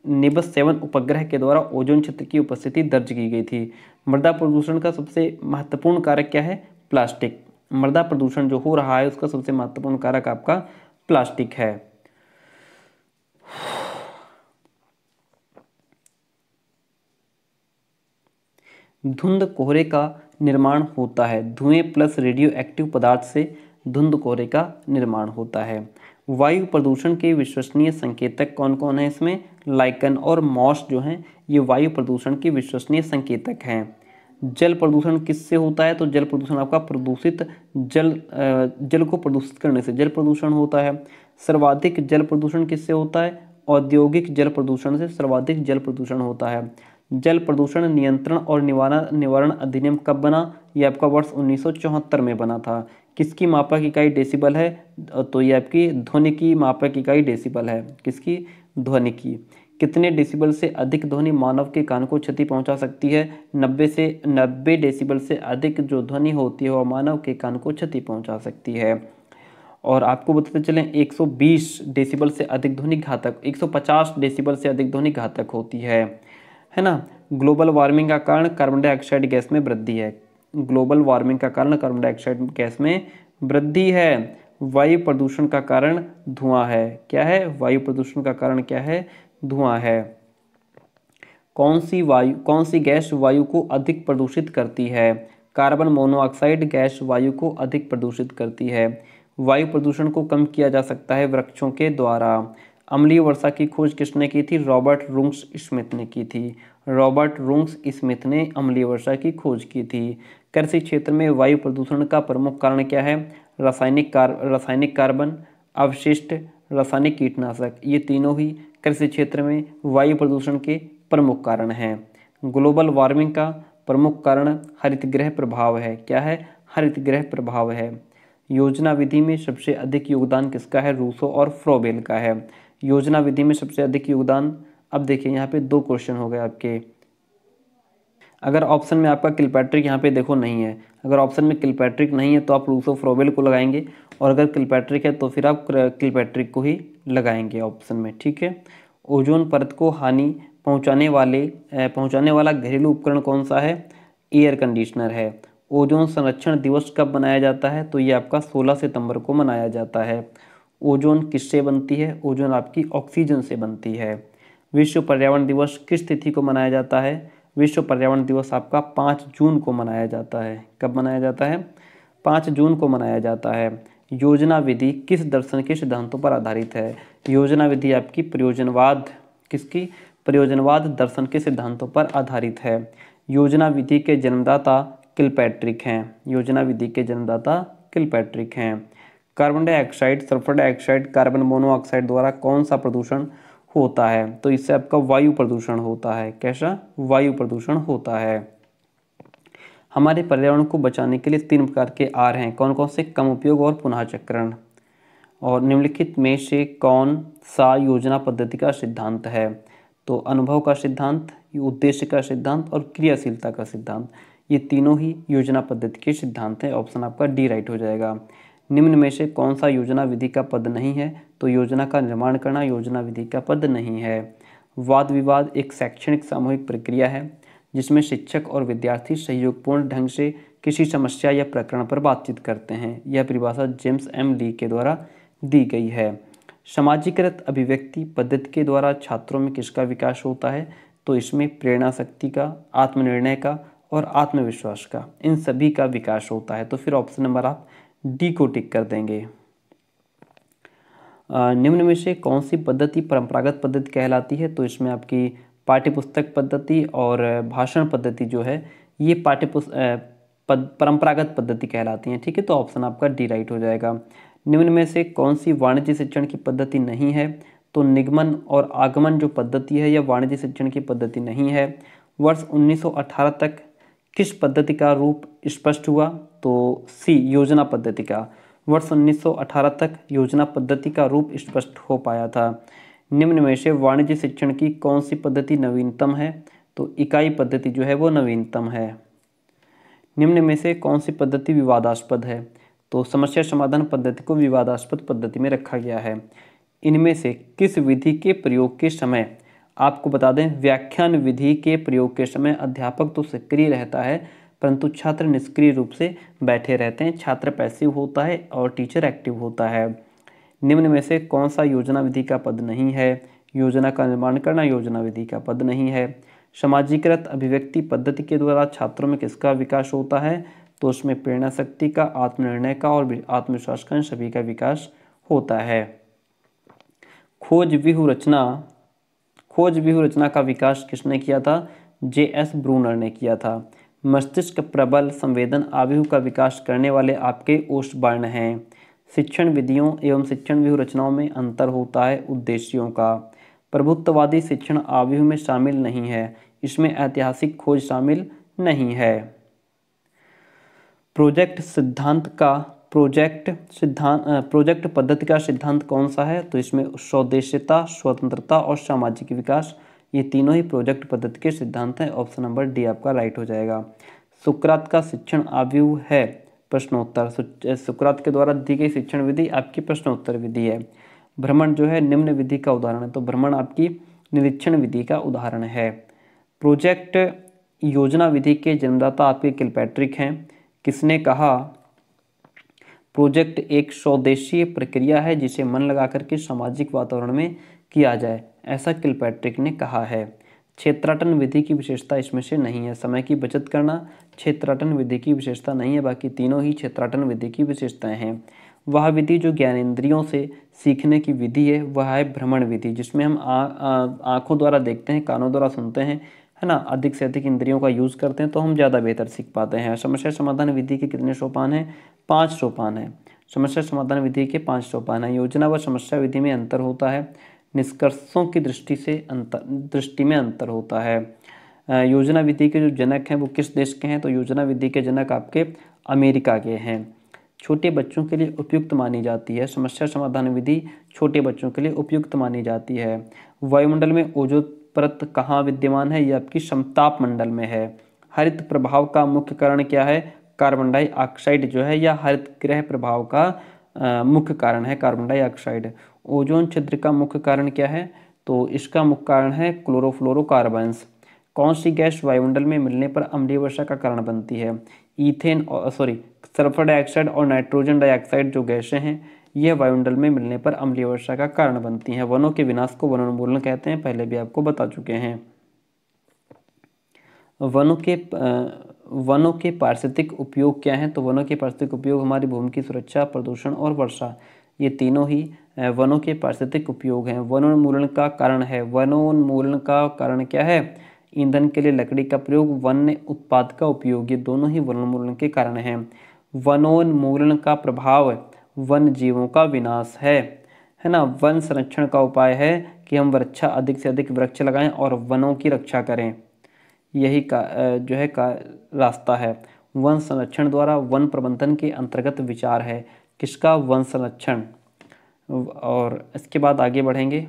निबस सेवन उपग्रह के द्वारा ओजोन क्षेत्र की उपस्थिति दर्ज की गई थी मृदा प्रदूषण का सबसे महत्वपूर्ण कारक क्या है प्लास्टिक मृदा प्रदूषण जो हो रहा है उसका सबसे महत्वपूर्ण कारक आपका प्लास्टिक है धुंध कोहरे का निर्माण होता है धुएं प्लस रेडियो एक्टिव पदार्थ से धुंध कोहरे का निर्माण होता है वायु प्रदूषण के विश्वसनीय संकेतक कौन कौन है इसमें लाइकन और मॉस जो हैं ये वायु प्रदूषण के विश्वसनीय संकेतक हैं जल प्रदूषण किससे होता है तो जल प्रदूषण आपका प्रदूषित जल जल को प्रदूषित करने से जल प्रदूषण होता है सर्वाधिक जल प्रदूषण किससे होता है औद्योगिक जल प्रदूषण से सर्वाधिक जल प्रदूषण होता है जल प्रदूषण नियंत्रण और निवारण निवारण अधिनियम कब बना यह आपका वर्ष 1974 में बना था किसकी मापक इकाई डेसिबल है तो यह आपकी ध्वनि की मापक इकाई डेसिबल है किसकी ध्वनि की कितने डेसिबल से अधिक ध्वनि मानव के कान को क्षति पहुंचा सकती है 90 से 90 डेसिबल से अधिक जो ध्वनि होती है वह मानव के कान को क्षति पहुंचा सकती है और आपको बताते चलें 120 डेसिबल से अधिक ध्वनि घातक 150 डेसिबल से अधिक ध्वनि घातक होती है है ना ग्लोबल वार्मिंग का कारण कार्बन डाइऑक्साइड गैस में वृद्धि है ग्लोबल वार्मिंग का कारण कार्बन डाइऑक्साइड गैस में वृद्धि है वायु प्रदूषण का कारण धुआं है क्या है वायु प्रदूषण का कारण क्या है धुआं है कौन सी वायु कौन सी गैस वायु को अधिक प्रदूषित करती है कार्बन मोनोऑक्साइड गैस वायु को अधिक प्रदूषित करती है वायु प्रदूषण को कम किया जा सकता है वृक्षों के द्वारा अम्लीय वर्षा की खोज किसने की थी रॉबर्ट रुंग्स स्मिथ ने की थी रॉबर्ट रुंग्स स्मिथ ने अम्लीय वर्षा की खोज की थी कृषि क्षेत्र में वायु प्रदूषण का प्रमुख कारण क्या है रासायनिक कार रासायनिक कार्बन अवशिष्ट रासायनिक कीटनाशक ये तीनों ही कृषि क्षेत्र में वायु प्रदूषण के प्रमुख कारण हैं ग्लोबल वार्मिंग का प्रमुख कारण हरित ग्रह प्रभाव है क्या है हरित ग्रह प्रभाव है योजना विधि में सबसे अधिक योगदान किसका है रूसो और फ्रोबेल का है योजना विधि में सबसे अधिक योगदान अब देखिए यहाँ पे दो क्वेश्चन हो गए आपके अगर ऑप्शन में आपका किलपैट्रिक यहाँ पे देखो नहीं है अगर ऑप्शन में किलपैट्रिक नहीं है तो आप रूसो फ्रोबेल को लगाएंगे और अगर किलपैट्रिक है तो फिर आप किलपैट्रिक को ही लगाएंगे ऑप्शन में ठीक है ओजोन परत को हानि पहुँचाने वाले पहुँचाने वाला घरेलू उपकरण कौन सा है एयर कंडीशनर है ओजोन संरक्षण दिवस कब मनाया जाता है तो ये आपका सोलह सितंबर को मनाया जाता है ओजोन किससे बनती है ओजोन आपकी ऑक्सीजन से बनती है विश्व पर्यावरण दिवस किस तिथि को मनाया जाता है विश्व पर्यावरण दिवस आपका पाँच जून को मनाया जाता है कब मनाया जाता है पाँच जून को मनाया जाता है योजना विधि किस दर्शन के सिद्धांतों पर आधारित है योजना विधि आपकी प्रयोजनवाद किसकी प्रयोजनवाद दर्शन के सिद्धांतों पर आधारित है योजना विधि के जन्मदाता किलपैट्रिक हैं योजना विधि के जन्मदाता किलपैट्रिक हैं carbon dioxide sulphur dioxide carbon monoxide द्वारा कौन सा प्रदूषण होता है तो इससे आपका वायु प्रदूषण होता है कैसा वायु प्रदूषण होता है हमारे पर्यावरण को बचाने के लिए तीन प्रकार के आर हैं कौन कौन से कम उपयोग और पुनः चक्रण और निम्नलिखित में से कौन सा योजना पद्धति का सिद्धांत है तो अनुभव का सिद्धांत उद्देश्य का सिद्धांत और क्रियाशीलता का सिद्धांत ये तीनों ही योजना पद्धति के सिद्धांत हैं ऑप्शन आपका डी राइट हो जाएगा निम्न में से कौन सा योजना विधि का पद नहीं है तो योजना का निर्माण करना योजना विधि का पद नहीं है वाद विवाद एक शैक्षणिक सामूहिक प्रक्रिया है जिसमें शिक्षक और विद्यार्थी सहयोगपूर्ण ढंग से किसी समस्या या प्रकरण पर बातचीत करते हैं यह परिभाषा जेम्स एम ली के द्वारा दी गई है सामाजिकृत अभिव्यक्ति पद्धति के द्वारा छात्रों में किसका विकास होता है तो इसमें प्रेरणा शक्ति का आत्मनिर्णय का और आत्मविश्वास का इन सभी का विकास होता है तो फिर ऑप्शन नंबर आप डी को टिक कर देंगे निम्न में से कौन सी पद्धति परंपरागत पद्धति कहलाती है तो इसमें आपकी पाठ्यपुस्तक पद्धति और भाषण पद्धति जो है ये पाठ्यपुस्त पद, परंपरागत पद्धति कहलाती है ठीक है तो ऑप्शन आपका डी राइट हो जाएगा निम्न में से कौन सी वाणिज्य शिक्षण की पद्धति नहीं है तो निगमन और आगमन जो पद्धति है यह वाणिज्य शिक्षण की पद्धति नहीं है वर्ष 1918 तक किस पद्धति का रूप स्पष्ट हुआ तो सी योजना पद्धति का वर्ष 1918 तक योजना पद्धति का रूप स्पष्ट हो पाया था निम्न में से वाणिज्य शिक्षण की कौन सी पद्धति नवीनतम है तो इकाई पद्धति जो है वो नवीनतम है निम्न में से कौन सी पद्धति विवादास्पद है तो समस्या समाधान पद्धति को विवादास्पद पद्धति में रखा गया है इनमें से किस विधि के प्रयोग के समय आपको बता दें व्याख्यान विधि के प्रयोग के समय अध्यापक तो सक्रिय रहता है परंतु छात्र निष्क्रिय रूप से बैठे रहते हैं छात्र पैसिव होता है और टीचर एक्टिव होता है निम्न में से कौन सा योजना विधि का पद नहीं है योजना का निर्माण करना योजना विधि का पद नहीं है समाजीकृत अभिव्यक्ति पद्धति के द्वारा छात्रों में किसका विकास होता है तो उसमें प्रेरणा शक्ति का आत्मनिर्णय का और आत्मविश्वास का सभी का विकास होता है खोज व्यूह रचना खोज व्यू रचना का विकास किसने किया था जे एस ब्रूनर ने किया था मस्तिष्क प्रबल संवेदन आवयु का विकास करने वाले आपके ओष्ठ वर्ण हैं शिक्षण विधियों एवं शिक्षण व्यूह रचनाओं में अंतर होता है उद्देश्यों का प्रभुत्ववादी शिक्षण आवयु में शामिल नहीं है इसमें ऐतिहासिक खोज शामिल नहीं है प्रोजेक्ट सिद्धांत का प्रोजेक्ट सिद्धांत प्रोजेक्ट पद्धति का सिद्धांत कौन सा है तो इसमें स्वदेश्यता स्वतंत्रता और सामाजिक विकास ये तीनों ही प्रोजेक्ट पद्धति के सिद्धांत हैं ऑप्शन नंबर डी आपका राइट हो जाएगा सुक्रात का शिक्षण आव्यू है प्रश्नोत्तर सुक्रात के द्वारा दी गई शिक्षण विधि आपकी प्रश्नोत्तर विधि है भ्रमण जो है निम्न विधि का उदाहरण है तो भ्रमण आपकी निरीक्षण विधि का उदाहरण है प्रोजेक्ट योजना विधि के जन्मदाता आपके किलपैट्रिक हैं किसने कहा प्रोजेक्ट एक स्वदेशीय प्रक्रिया है जिसे मन लगा करके सामाजिक वातावरण में किया जाए ऐसा किलपैट्रिक ने कहा है क्षेत्राटन विधि की विशेषता इसमें से नहीं है समय की बचत करना क्षेत्राटन विधि की विशेषता नहीं है बाकी तीनों ही क्षेत्राटन विधि की विशेषताएं हैं वह विधि जो ज्ञानेन्द्रियों से सीखने की विधि है वह है भ्रमण विधि जिसमें हम आँखों द्वारा देखते हैं कानों द्वारा सुनते हैं है ना अधिक से अधिक इंद्रियों का यूज़ करते हैं तो हम ज़्यादा बेहतर सीख पाते हैं समस्या समाधान विधि के कितने सोपान हैं पाँच सोपान हैं समस्या समाधान विधि के पाँच सोपान हैं योजना व समस्या विधि में अंतर होता है निष्कर्षों की दृष्टि से अंतर दृष्टि में अंतर होता है योजना विधि के जो जनक हैं वो किस देश के हैं तो योजना विधि के जनक आपके अमेरिका के हैं छोटे बच्चों के लिए उपयुक्त मानी जाती है समस्या समाधान विधि छोटे बच्चों के लिए उपयुक्त मानी जाती है वायुमंडल में ओजो परत कहाँ विद्यमान है यह आपकी समताप मंडल में है हरित प्रभाव का मुख्य कारण क्या है कार्बन डाइऑक्साइड जो है या हरित ग्रह प्रभाव का मुख्य कारण है कार्बन डाइऑक्साइड ओजोन छिद्र का मुख्य कारण क्या है तो इसका मुख्य कारण है क्लोरोफ्लोरोकार्बन्स कौन सी गैस वायुमंडल में मिलने पर अम्लीय वर्षा का कारण बनती है ईथेन सॉरी सल्फर डाइऑक्साइड और नाइट्रोजन डाइऑक्साइड जो गैसें हैं यह वायुमंडल में मिलने पर अम्लीय वर्षा का कारण बनती हैं वनों के विनाश को वनोन्मूलन कहते हैं पहले भी आपको बता चुके हैं वनों के वनों के पारिस्थितिक उपयोग क्या हैं तो वनों के पारिस्थितिक उपयोग हमारी भूमि की सुरक्षा प्रदूषण और वर्षा ये तीनों ही वनों के पारिस्थितिक उपयोग हैं वनोन्मूलन का कारण है वनोन्मूलन का कारण क्या है ईंधन के लिए लकड़ी का प्रयोग वन्य उत्पाद का उपयोग ये दोनों ही वनोन्मूलन के कारण हैं वनोन्मूलन का प्रभाव वन जीवों का विनाश है है ना वन संरक्षण का उपाय है कि हम वृक्षा अधिक से अधिक वृक्ष लगाएं और वनों की रक्षा करें यही का जो है का रास्ता है वन संरक्षण द्वारा वन प्रबंधन के अंतर्गत विचार है किसका वन संरक्षण और इसके बाद आगे बढ़ेंगे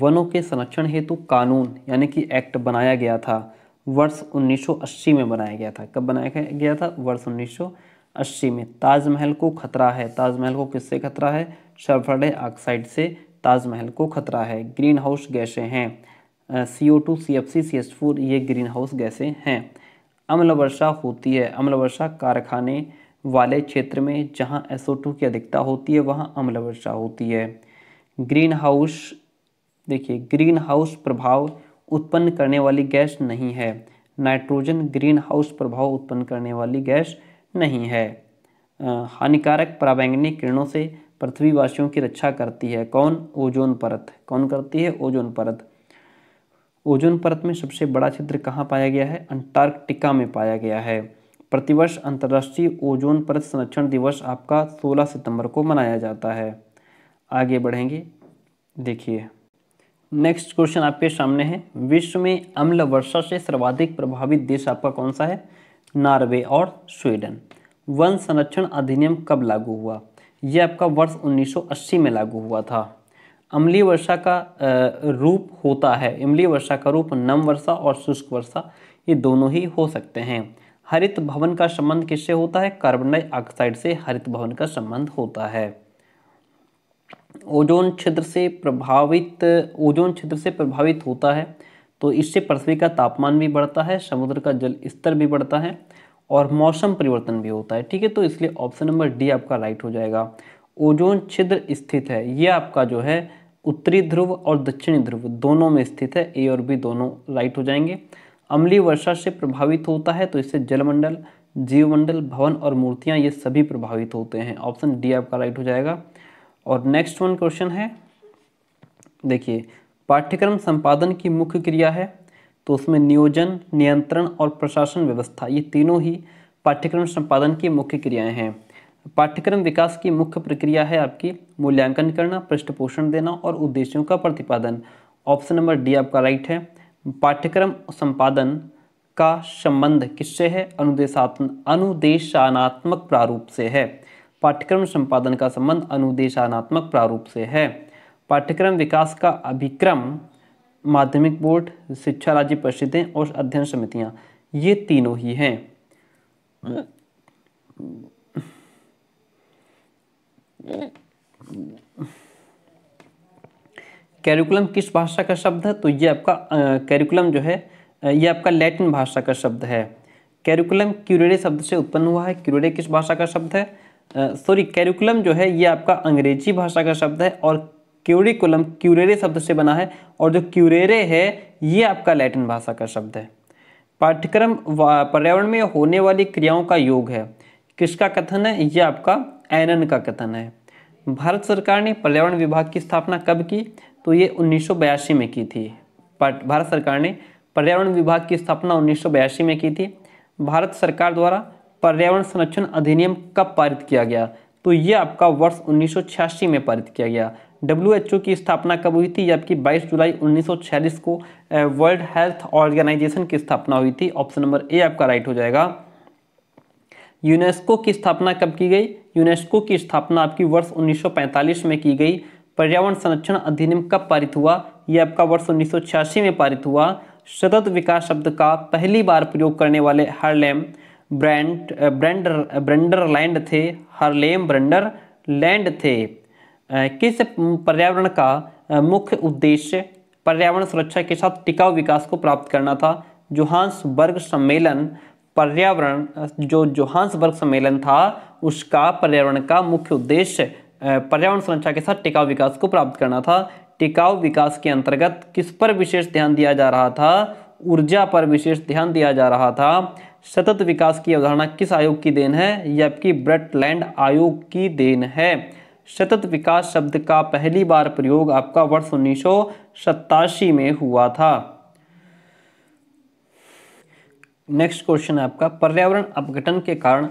वनों के संरक्षण हेतु कानून यानी कि एक्ट बनाया गया था वर्ष 1980 में बनाया गया था कब बनाया गया था वर्ष 1980 में ताजमहल को खतरा है ताजमहल को किससे खतरा है सल्फर ऑक्साइड से ताजमहल को खतरा है ग्रीन हाउस गैसें हैं C O two C F C C H four ये ग्रीन हाउस गैसें हैं अम्ल वर्षा होती है अम्ल वर्षा कारखाने वाले क्षेत्र में जहाँ SO2 की अधिकता होती है वहाँ अम्ल वर्षा होती है ग्रीन हाउस देखिए ग्रीन हाउस प्रभाव उत्पन्न करने वाली गैस नहीं है नाइट्रोजन ग्रीन हाउस प्रभाव उत्पन्न करने वाली गैस नहीं है हानिकारक प्रावैंगनिक किरणों से पृथ्वीवासियों की रक्षा करती है कौन ओजोन परत कौन करती है ओजोन परत ओजोन परत में सबसे बड़ा छिद्र कहाँ पाया गया है अंटार्कटिका में पाया गया है प्रतिवर्ष अंतर्राष्ट्रीय ओजोन परत संरक्षण दिवस आपका 16 सितंबर को मनाया जाता है आगे बढ़ेंगे देखिए नेक्स्ट क्वेश्चन आपके सामने है विश्व में अम्ल वर्षा से सर्वाधिक प्रभावित देश आपका कौन सा है नॉर्वे और स्वीडन वन संरक्षण अधिनियम कब लागू हुआ यह आपका वर्ष 1980 में लागू हुआ था अम्लीय वर्षा का रूप होता है अम्लीय वर्षा का रूप नम वर्षा और शुष्क वर्षा ये दोनों ही हो सकते हैं हरित भवन का संबंध किससे होता है कार्बन डाइऑक्साइड से हरित भवन का संबंध होता है ओजोन छिद्र से प्रभावित ओजोन छिद्र से प्रभावित होता है तो इससे पृथ्वी का तापमान भी बढ़ता है समुद्र का जल स्तर भी बढ़ता है और मौसम परिवर्तन भी होता है ठीक है तो इसलिए ऑप्शन नंबर डी आपका राइट हो जाएगा ओजोन छिद्र स्थित है ये आपका जो है उत्तरी ध्रुव और दक्षिणी ध्रुव दोनों में स्थित है ए और बी दोनों राइट हो जाएंगे अम्लीय वर्षा से प्रभावित होता है तो इससे जलमंडल जीवमंडल भवन और मूर्तियां ये सभी प्रभावित होते हैं ऑप्शन डी आपका राइट हो जाएगा और नेक्स्ट वन क्वेश्चन है देखिए पाठ्यक्रम संपादन की मुख्य क्रिया है तो उसमें नियोजन नियंत्रण और प्रशासन व्यवस्था ये तीनों ही पाठ्यक्रम संपादन की मुख्य क्रियाएं हैं पाठ्यक्रम विकास की मुख्य प्रक्रिया है आपकी मूल्यांकन करना पृष्ठपोषण देना और उद्देश्यों का प्रतिपादन ऑप्शन नंबर डी आपका राइट है पाठ्यक्रम संपादन का संबंध किससे है अनुदेशात्मक अनुदेशानात्मक प्रारूप से है पाठ्यक्रम संपादन का संबंध अनुदेशानात्मक प्रारूप से है पाठ्यक्रम विकास का अभिक्रम माध्यमिक बोर्ड शिक्षा राज्य परिषदें और अध्ययन समितियां ये तीनों ही हैं Yeah. कैरिकुलम किस भाषा का शब्द है तो ये आपका कैरिकुलम जो है ये आपका लैटिन भाषा का शब्द है कैरिकुलम क्यूरेडे शब्द से उत्पन्न हुआ है क्यूरेडे किस भाषा का शब्द है सॉरी कैरिकुलम जो है ये आपका अंग्रेजी भाषा का शब्द है और क्यूरिकुलम क्यूरेरे शब्द से बना है और जो क्यूरेरे है ये आपका लैटिन भाषा का शब्द है पाठ्यक्रम पर्यावरण में होने वाली क्रियाओं का योग है किसका कथन है ये आपका एनन का कथन है भारत सरकार ने पर्यावरण विभाग की स्थापना कब की तो ये उन्नीस में की थी भारत सरकार ने पर्यावरण विभाग की स्थापना उन्नीस में की थी भारत सरकार द्वारा पर्यावरण संरक्षण अधिनियम कब पारित किया गया तो ये आपका वर्ष उन्नीस में पारित किया गया डब्ल्यू की स्थापना कब हुई थी ये आपकी 22 जुलाई 1946 को वर्ल्ड हेल्थ ऑर्गेनाइजेशन की स्थापना हुई थी ऑप्शन नंबर ए आपका राइट हो जाएगा यूनेस्को की स्थापना कब की गई यूनेस्को की स्थापना आपकी वर्ष 1945 में की गई पर्यावरण संरक्षण अधिनियम कब पारित हुआ यह आपका वर्ष उन्नीस में पारित हुआ सतत विकास शब्द का पहली बार प्रयोग करने वाले Harlem Brundtland Brundtland Brundtland थे हरलेम ब्रेंडर लैंड थे किस पर्यावरण का मुख्य उद्देश्य पर्यावरण सुरक्षा के साथ टिकाऊ विकास को प्राप्त करना था जोहान्सबर्ग सम्मेलन पर्यावरण जो जोहान्सबर्ग सम्मेलन था उसका पर्यावरण का मुख्य उद्देश्य पर्यावरण संरक्षा के साथ टिकाऊ विकास को प्राप्त करना था टिकाऊ विकास के अंतर्गत किस पर विशेष ध्यान दिया जा रहा था ऊर्जा पर विशेष ध्यान दिया जा रहा था सतत विकास की अवधारणा किस आयोग की देन है यह आपकी ब्रटलैंड आयोग की देन है सतत विकास शब्द का पहली बार प्रयोग आपका वर्ष उन्नीस में हुआ था नेक्स्ट क्वेश्चन है आपका पर्यावरण अपघटन के कारण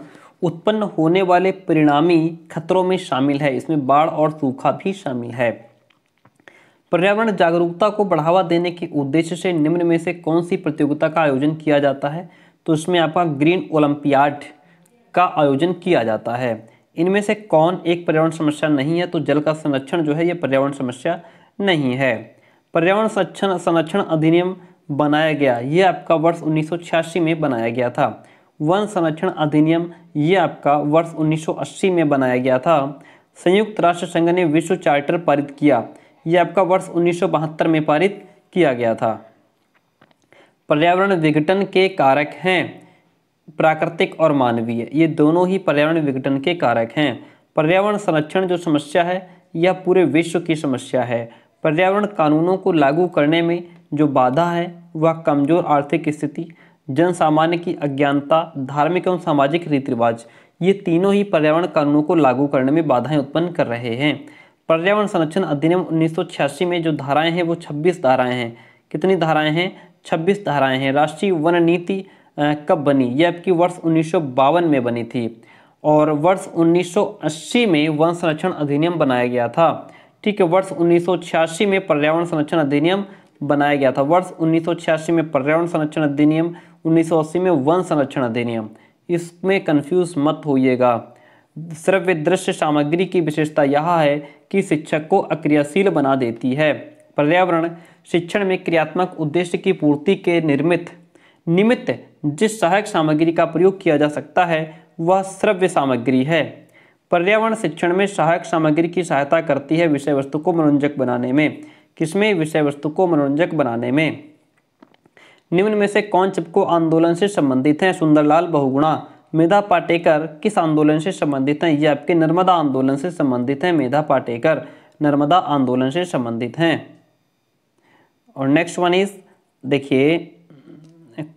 उत्पन्न होने वाले परिणामी खतरों में शामिल है इसमें बाढ़ और सूखा भी शामिल है पर्यावरण जागरूकता को बढ़ावा देने के उद्देश्य से निम्न में से कौन सी प्रतियोगिता का आयोजन किया जाता है तो इसमें आपका ग्रीन ओलंपियाड का आयोजन किया जाता है इनमें से कौन एक पर्यावरण समस्या नहीं है तो जल का संरक्षण जो है ये पर्यावरण समस्या नहीं है पर्यावरण संरक्षण संरक्षण अधिनियम बनाया गया ये आपका वर्ष उन्नीस में बनाया गया था वन संरक्षण अधिनियम ये आपका वर्ष 1980 में बनाया गया था संयुक्त राष्ट्र संघ ने विश्व चार्टर पारित किया यह आपका वर्ष उन्नीस में पारित किया गया था पर्यावरण विघटन के कारक हैं प्राकृतिक और मानवीय ये दोनों ही पर्यावरण विघटन के कारक हैं पर्यावरण संरक्षण जो समस्या है यह पूरे विश्व की समस्या है पर्यावरण कानूनों को लागू करने में जो बाधा है वह कमज़ोर आर्थिक स्थिति जन सामान्य की अज्ञानता धार्मिक एवं सामाजिक रीति रिवाज ये तीनों ही पर्यावरण कानूनों को लागू करने में बाधाएं उत्पन्न कर रहे हैं पर्यावरण संरक्षण अधिनियम उन्नीस में जो धाराएं हैं वो छब्बीस धाराएं हैं कितनी धाराएं हैं छब्बीस धाराएं हैं राष्ट्रीय वन नीति कब बनी यह आपकी वर्ष उन्नीस में बनी थी और वर्ष उन्नीस में वन संरक्षण अधिनियम बनाया गया था ठीक है वर्ष उन्नीस में पर्यावरण संरक्षण अधिनियम बनाया गया था वर्ष उन्नीस में पर्यावरण संरक्षण अधिनियम उन्नीस में वन संरक्षण अधिनियम इसमें कंफ्यूज मत होइएगा श्रव्य दृश्य सामग्री की विशेषता यह है कि शिक्षक को अक्रियाशील बना देती है पर्यावरण शिक्षण में क्रियात्मक उद्देश्य की पूर्ति के निर्मित निमित्त जिस सहायक सामग्री का प्रयोग किया जा सकता है वह श्रव्य सामग्री है पर्यावरण शिक्षण में सहायक सामग्री की सहायता करती है विषय वस्तु को मनोरंजक बनाने में किसमें विषय वस्तु को मनोरंजक बनाने में निम्न में से कौन चिपको आंदोलन से संबंधित हैं सुंदरलाल बहुगुणा मेधा पाटेकर किस आंदोलन से संबंधित हैं ये आपके नर्मदा आंदोलन से संबंधित हैं मेधा पाटेकर नर्मदा आंदोलन से संबंधित हैं और नेक्स्ट वन इज देखिए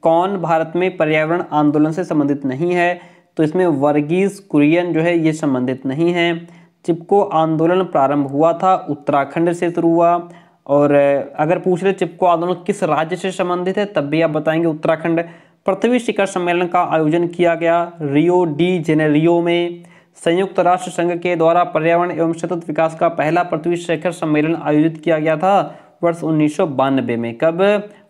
कौन भारत में पर्यावरण आंदोलन से संबंधित नहीं है तो इसमें वर्गीज कुरियन जो है ये संबंधित नहीं है चिपको आंदोलन प्रारंभ हुआ था उत्तराखंड से शुरू हुआ और अगर पूछ रहे चिपको आंदोलन किस राज्य से संबंधित है तब भी आप बताएंगे उत्तराखंड पृथ्वी शिखर सम्मेलन का आयोजन किया गया रियो डी जेनेरियो में संयुक्त राष्ट्र संघ के द्वारा पर्यावरण एवं सतत विकास का पहला पृथ्वी शिखर सम्मेलन आयोजित किया गया था वर्ष उन्नीस में कब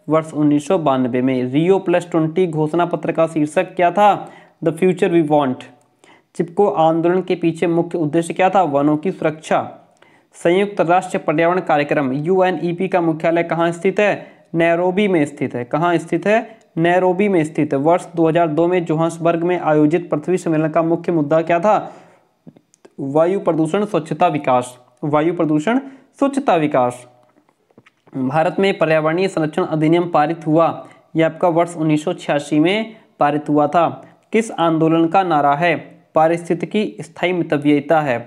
वर्ष उन्नीस में रियो प्लस ट्वेंटी घोषणा पत्र का शीर्षक क्या था द फ्यूचर वी वॉन्ट चिपको आंदोलन के पीछे मुख्य उद्देश्य क्या था वनों की सुरक्षा संयुक्त राष्ट्र पर्यावरण कार्यक्रम यू e का मुख्यालय कहाँ स्थित है नैरोबी में स्थित है कहाँ स्थित है नैरोबी में स्थित है वर्ष 2002 में जोहान्सबर्ग में आयोजित पृथ्वी सम्मेलन का मुख्य मुद्दा क्या था वायु प्रदूषण स्वच्छता विकास वायु प्रदूषण स्वच्छता विकास भारत में पर्यावरणीय संरक्षण अधिनियम पारित हुआ यह आपका वर्ष उन्नीस में पारित हुआ था किस आंदोलन का नारा है पारिस्थितिकी स्थायी मितव्ययता है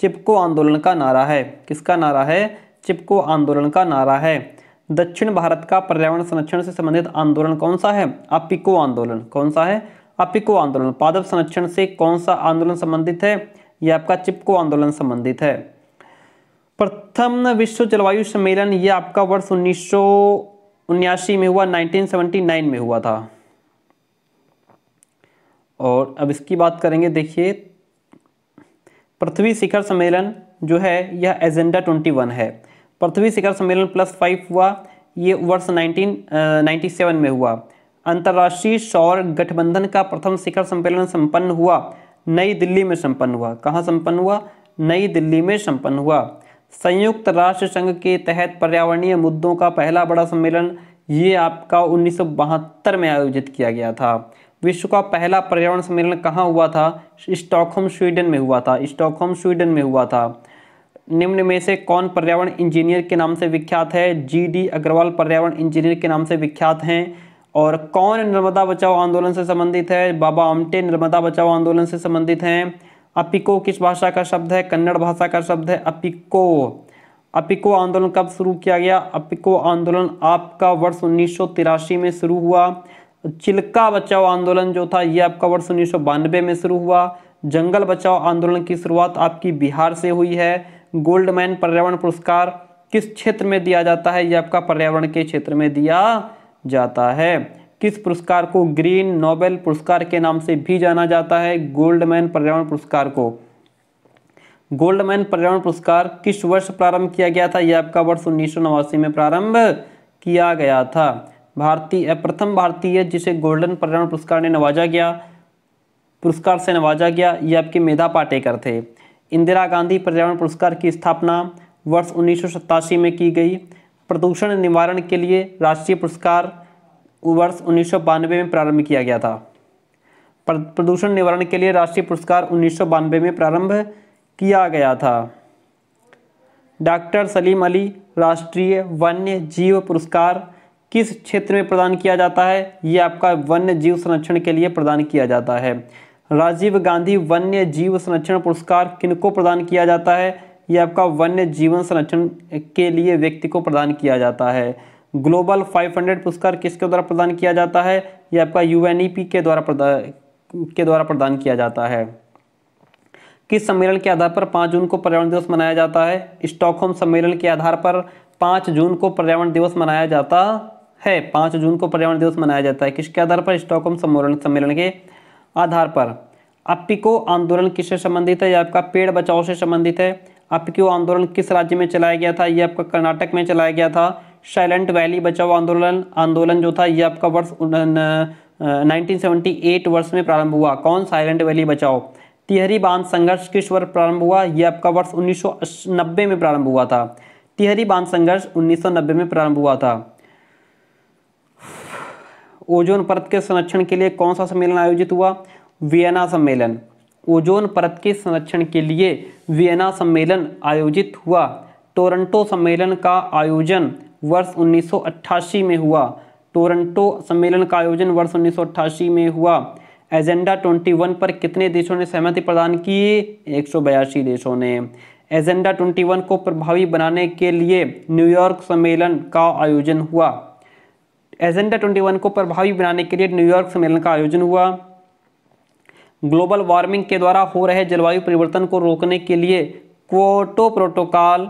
चिपको आंदोलन का नारा है किसका नारा है चिपको आंदोलन का नारा है दक्षिण भारत का पर्यावरण संरक्षण से संबंधित आंदोलन कौन सा है अपिको आंदोलन कौन सा है अपिको आंदोलन पादप संरक्षण से कौन सा आंदोलन संबंधित है यह आपका चिपको आंदोलन संबंधित है प्रथम विश्व जलवायु सम्मेलन यह आपका वर्ष उन्नीस में हुआ 1979 में हुआ था और अब इसकी बात करेंगे देखिए पृथ्वी शिखर सम्मेलन जो है यह एजेंडा ट्वेंटी वन है पृथ्वी शिखर सम्मेलन प्लस फाइव हुआ ये वर्ष नाइनटीन नाइन्टी सेवन में हुआ अंतर्राष्ट्रीय सौर गठबंधन का प्रथम शिखर सम्मेलन संपन्न हुआ नई दिल्ली में संपन्न हुआ कहाँ संपन्न हुआ नई दिल्ली में संपन्न हुआ संयुक्त राष्ट्र संघ के तहत पर्यावरणीय मुद्दों का पहला बड़ा सम्मेलन ये आपका उन्नीस में आयोजित किया गया था विश्व का पहला पर्यावरण सम्मेलन कहाँ हुआ था स्टॉकहोम स्वीडन में हुआ था स्टॉकहोम स्वीडन में हुआ था निम्न में से कौन पर्यावरण इंजीनियर के नाम से विख्यात है जी डी अग्रवाल पर्यावरण इंजीनियर के नाम से विख्यात हैं और कौन नर्मदा बचाओ आंदोलन से संबंधित है बाबा आमटे नर्मदा बचाओ आंदोलन से संबंधित हैं अपिको किस भाषा का शब्द है कन्नड़ भाषा का शब्द है अपिको अपिको आंदोलन कब शुरू किया गया अपिको आंदोलन आपका वर्ष उन्नीस में शुरू हुआ चिल्का बचाओ आंदोलन जो था ये आपका वर्ष उन्नीस में शुरू हुआ जंगल बचाओ आंदोलन की शुरुआत आपकी बिहार से हुई है गोल्डमैन पर्यावरण पुरस्कार किस क्षेत्र में दिया जाता है ये आपका पर्यावरण के क्षेत्र में दिया जाता है किस पुरस्कार को ग्रीन नोबेल पुरस्कार के नाम से भी जाना जाता है गोल्डमैन पर्यावरण पुरस्कार को गोल्डमैन पर्यावरण पुरस्कार किस वर्ष प्रारंभ किया गया था यह आपका वर्ष उन्नीस में प्रारंभ किया गया था भारतीय प्रथम भारतीय जिसे गोल्डन पर्यावरण पुरस्कार ने नवाजा गया पुरस्कार से नवाजा गया ये आपके मेधा पाटेकर थे इंदिरा गांधी पर्यावरण पुरस्कार की स्थापना वर्ष उन्नीस में की गई प्रदूषण निवारण के लिए राष्ट्रीय पुरस्कार वर्ष उन्नीस में प्रारंभ किया गया था प्रदूषण निवारण के लिए राष्ट्रीय पुरस्कार उन्नीस में प्रारंभ किया गया था डॉक्टर सलीम अली राष्ट्रीय वन्य जीव पुरस्कार किस क्षेत्र में प्रदान किया जाता है ये आपका वन्य जीव संरक्षण के लिए प्रदान किया जाता है राजीव गांधी वन्य जीव संरक्षण पुरस्कार किनको प्रदान किया जाता है ये आपका वन्य जीवन संरक्षण के लिए व्यक्ति को प्रदान किया जाता है ग्लोबल 500 पुरस्कार किसके द्वारा प्रदान किया जाता है ये आपका यू के द्वारा प्रदान के द्वारा प्रदान किया जाता है किस सम्मेलन के आधार पर पाँच जून को पर्यावरण दिवस मनाया जाता है स्टॉकहोम सम्मेलन के आधार पर पाँच जून को पर्यावरण दिवस मनाया जाता है पाँच जून को पर्यावरण दिवस मनाया जाता है किसके आधार पर स्टॉकहोम सम्मेलन सम्मेलन के आधार पर अपिको आंदोलन किससे संबंधित है यह आपका पेड़ बचाओ से संबंधित है अपिको आंदोलन किस राज्य में चलाया गया था यह आपका कर्नाटक में चलाया गया था साइलेंट वैली बचाओ आंदोलन आंदोलन जो था यह आपका वर्ष नाइनटीन वर्ष में प्रारंभ हुआ कौन साइलेंट वैली बचाओ तिहरी बांध संघर्ष किस वर्ष प्रारंभ हुआ यह आपका वर्ष उन्नीस में प्रारंभ हुआ था तिहरी बांध संघर्ष 1990 में प्रारंभ हुआ था ओजोन परत के संरक्षण के लिए कौन सा सम्मेलन आयोजित हुआ वियना सम्मेलन ओजोन परत के संरक्षण के लिए वियना सम्मेलन आयोजित हुआ टोरंटो सम्मेलन का आयोजन वर्ष 1988 में हुआ टोरंटो सम्मेलन का आयोजन वर्ष 1988 में हुआ एजेंडा 21 पर कितने देशों ने सहमति प्रदान की एक देशों ने एजेंडा 21 को प्रभावी बनाने के लिए न्यूयॉर्क सम्मेलन का आयोजन हुआ एजेंडा 21 को प्रभावी बनाने के लिए न्यूयॉर्क सम्मेलन का आयोजन हुआ ग्लोबल वार्मिंग के द्वारा हो रहे जलवायु परिवर्तन को रोकने के लिए कोटो प्रोटोकॉल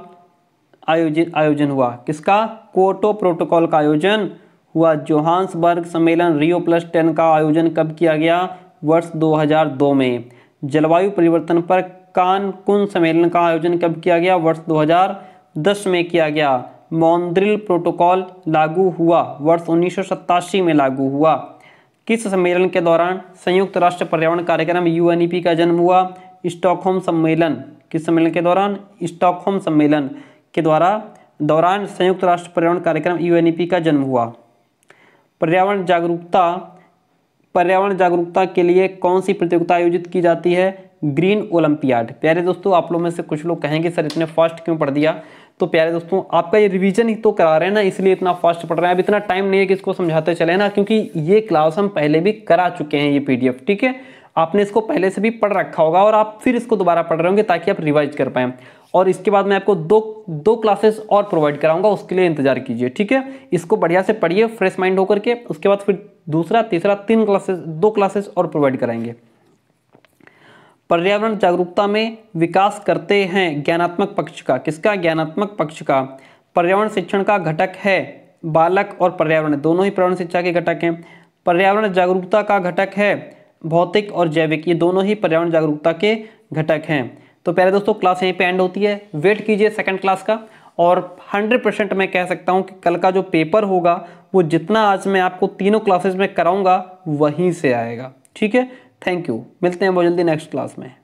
आयोजित आयोजन हुआ किसका कोटो प्रोटोकॉल का आयोजन हुआ जोहान्सबर्ग सम्मेलन रियो प्लस टेन का आयोजन कब किया गया वर्ष 2002 में जलवायु परिवर्तन पर कानकुन सम्मेलन का आयोजन कब किया गया वर्ष 2010 में किया गया मॉन्ड्रिल प्रोटोकॉल लागू हुआ वर्ष उन्नीस में लागू हुआ किस सम्मेलन के दौरान संयुक्त राष्ट्र पर्यावरण कार्यक्रम यूएनईपी e का जन्म हुआ स्टॉकहोम सम्मेलन किस सम्मेलन के दौरान स्टॉकहोम सम्मेलन के द्वारा दौरान संयुक्त राष्ट्र पर्यावरण कार्यक्रम यूएनईपी e का जन्म हुआ पर्यावरण जागरूकता पर्यावरण जागरूकता के लिए कौन सी प्रतियोगिता आयोजित की जाती है ग्रीन ओलंपियाड प्यारे दोस्तों आप लोग में से कुछ लोग कहेंगे सर इतने फास्ट क्यों पढ़ दिया तो प्यारे दोस्तों आपका ये रिवीजन ही तो करा रहे हैं ना इसलिए इतना फास्ट पढ़ रहे हैं अब इतना टाइम नहीं है कि इसको समझाते चले ना क्योंकि ये क्लास हम पहले भी करा चुके हैं ये पीडीएफ ठीक है आपने इसको पहले से भी पढ़ रखा होगा और आप फिर इसको दोबारा पढ़ रहे होंगे ताकि आप रिवाइज कर पाएँ और इसके बाद मैं आपको दो दो क्लासेस और प्रोवाइड कराऊंगा उसके लिए इंतजार कीजिए ठीक है इसको बढ़िया से पढ़िए फ्रेश माइंड होकर के उसके बाद फिर दूसरा तीसरा तीन क्लासेस दो क्लासेस और प्रोवाइड कराएंगे पर्यावरण जागरूकता में विकास करते हैं ज्ञानात्मक पक्ष का किसका ज्ञानात्मक पक्ष का पर्यावरण शिक्षण का घटक है बालक और पर्यावरण दोनों ही पर्यावरण शिक्षा के घटक हैं पर्यावरण जागरूकता का घटक है भौतिक और जैविक ये दोनों ही पर्यावरण जागरूकता के घटक हैं तो पहले दोस्तों क्लास यहीं पे एंड होती है वेट कीजिए सेकंड क्लास का और 100 परसेंट मैं कह सकता हूँ कि कल का जो पेपर होगा वो जितना आज मैं आपको तीनों क्लासेस में कराऊंगा वहीं से आएगा ठीक है थैंक यू मिलते हैं बहुत जल्दी नेक्स्ट क्लास में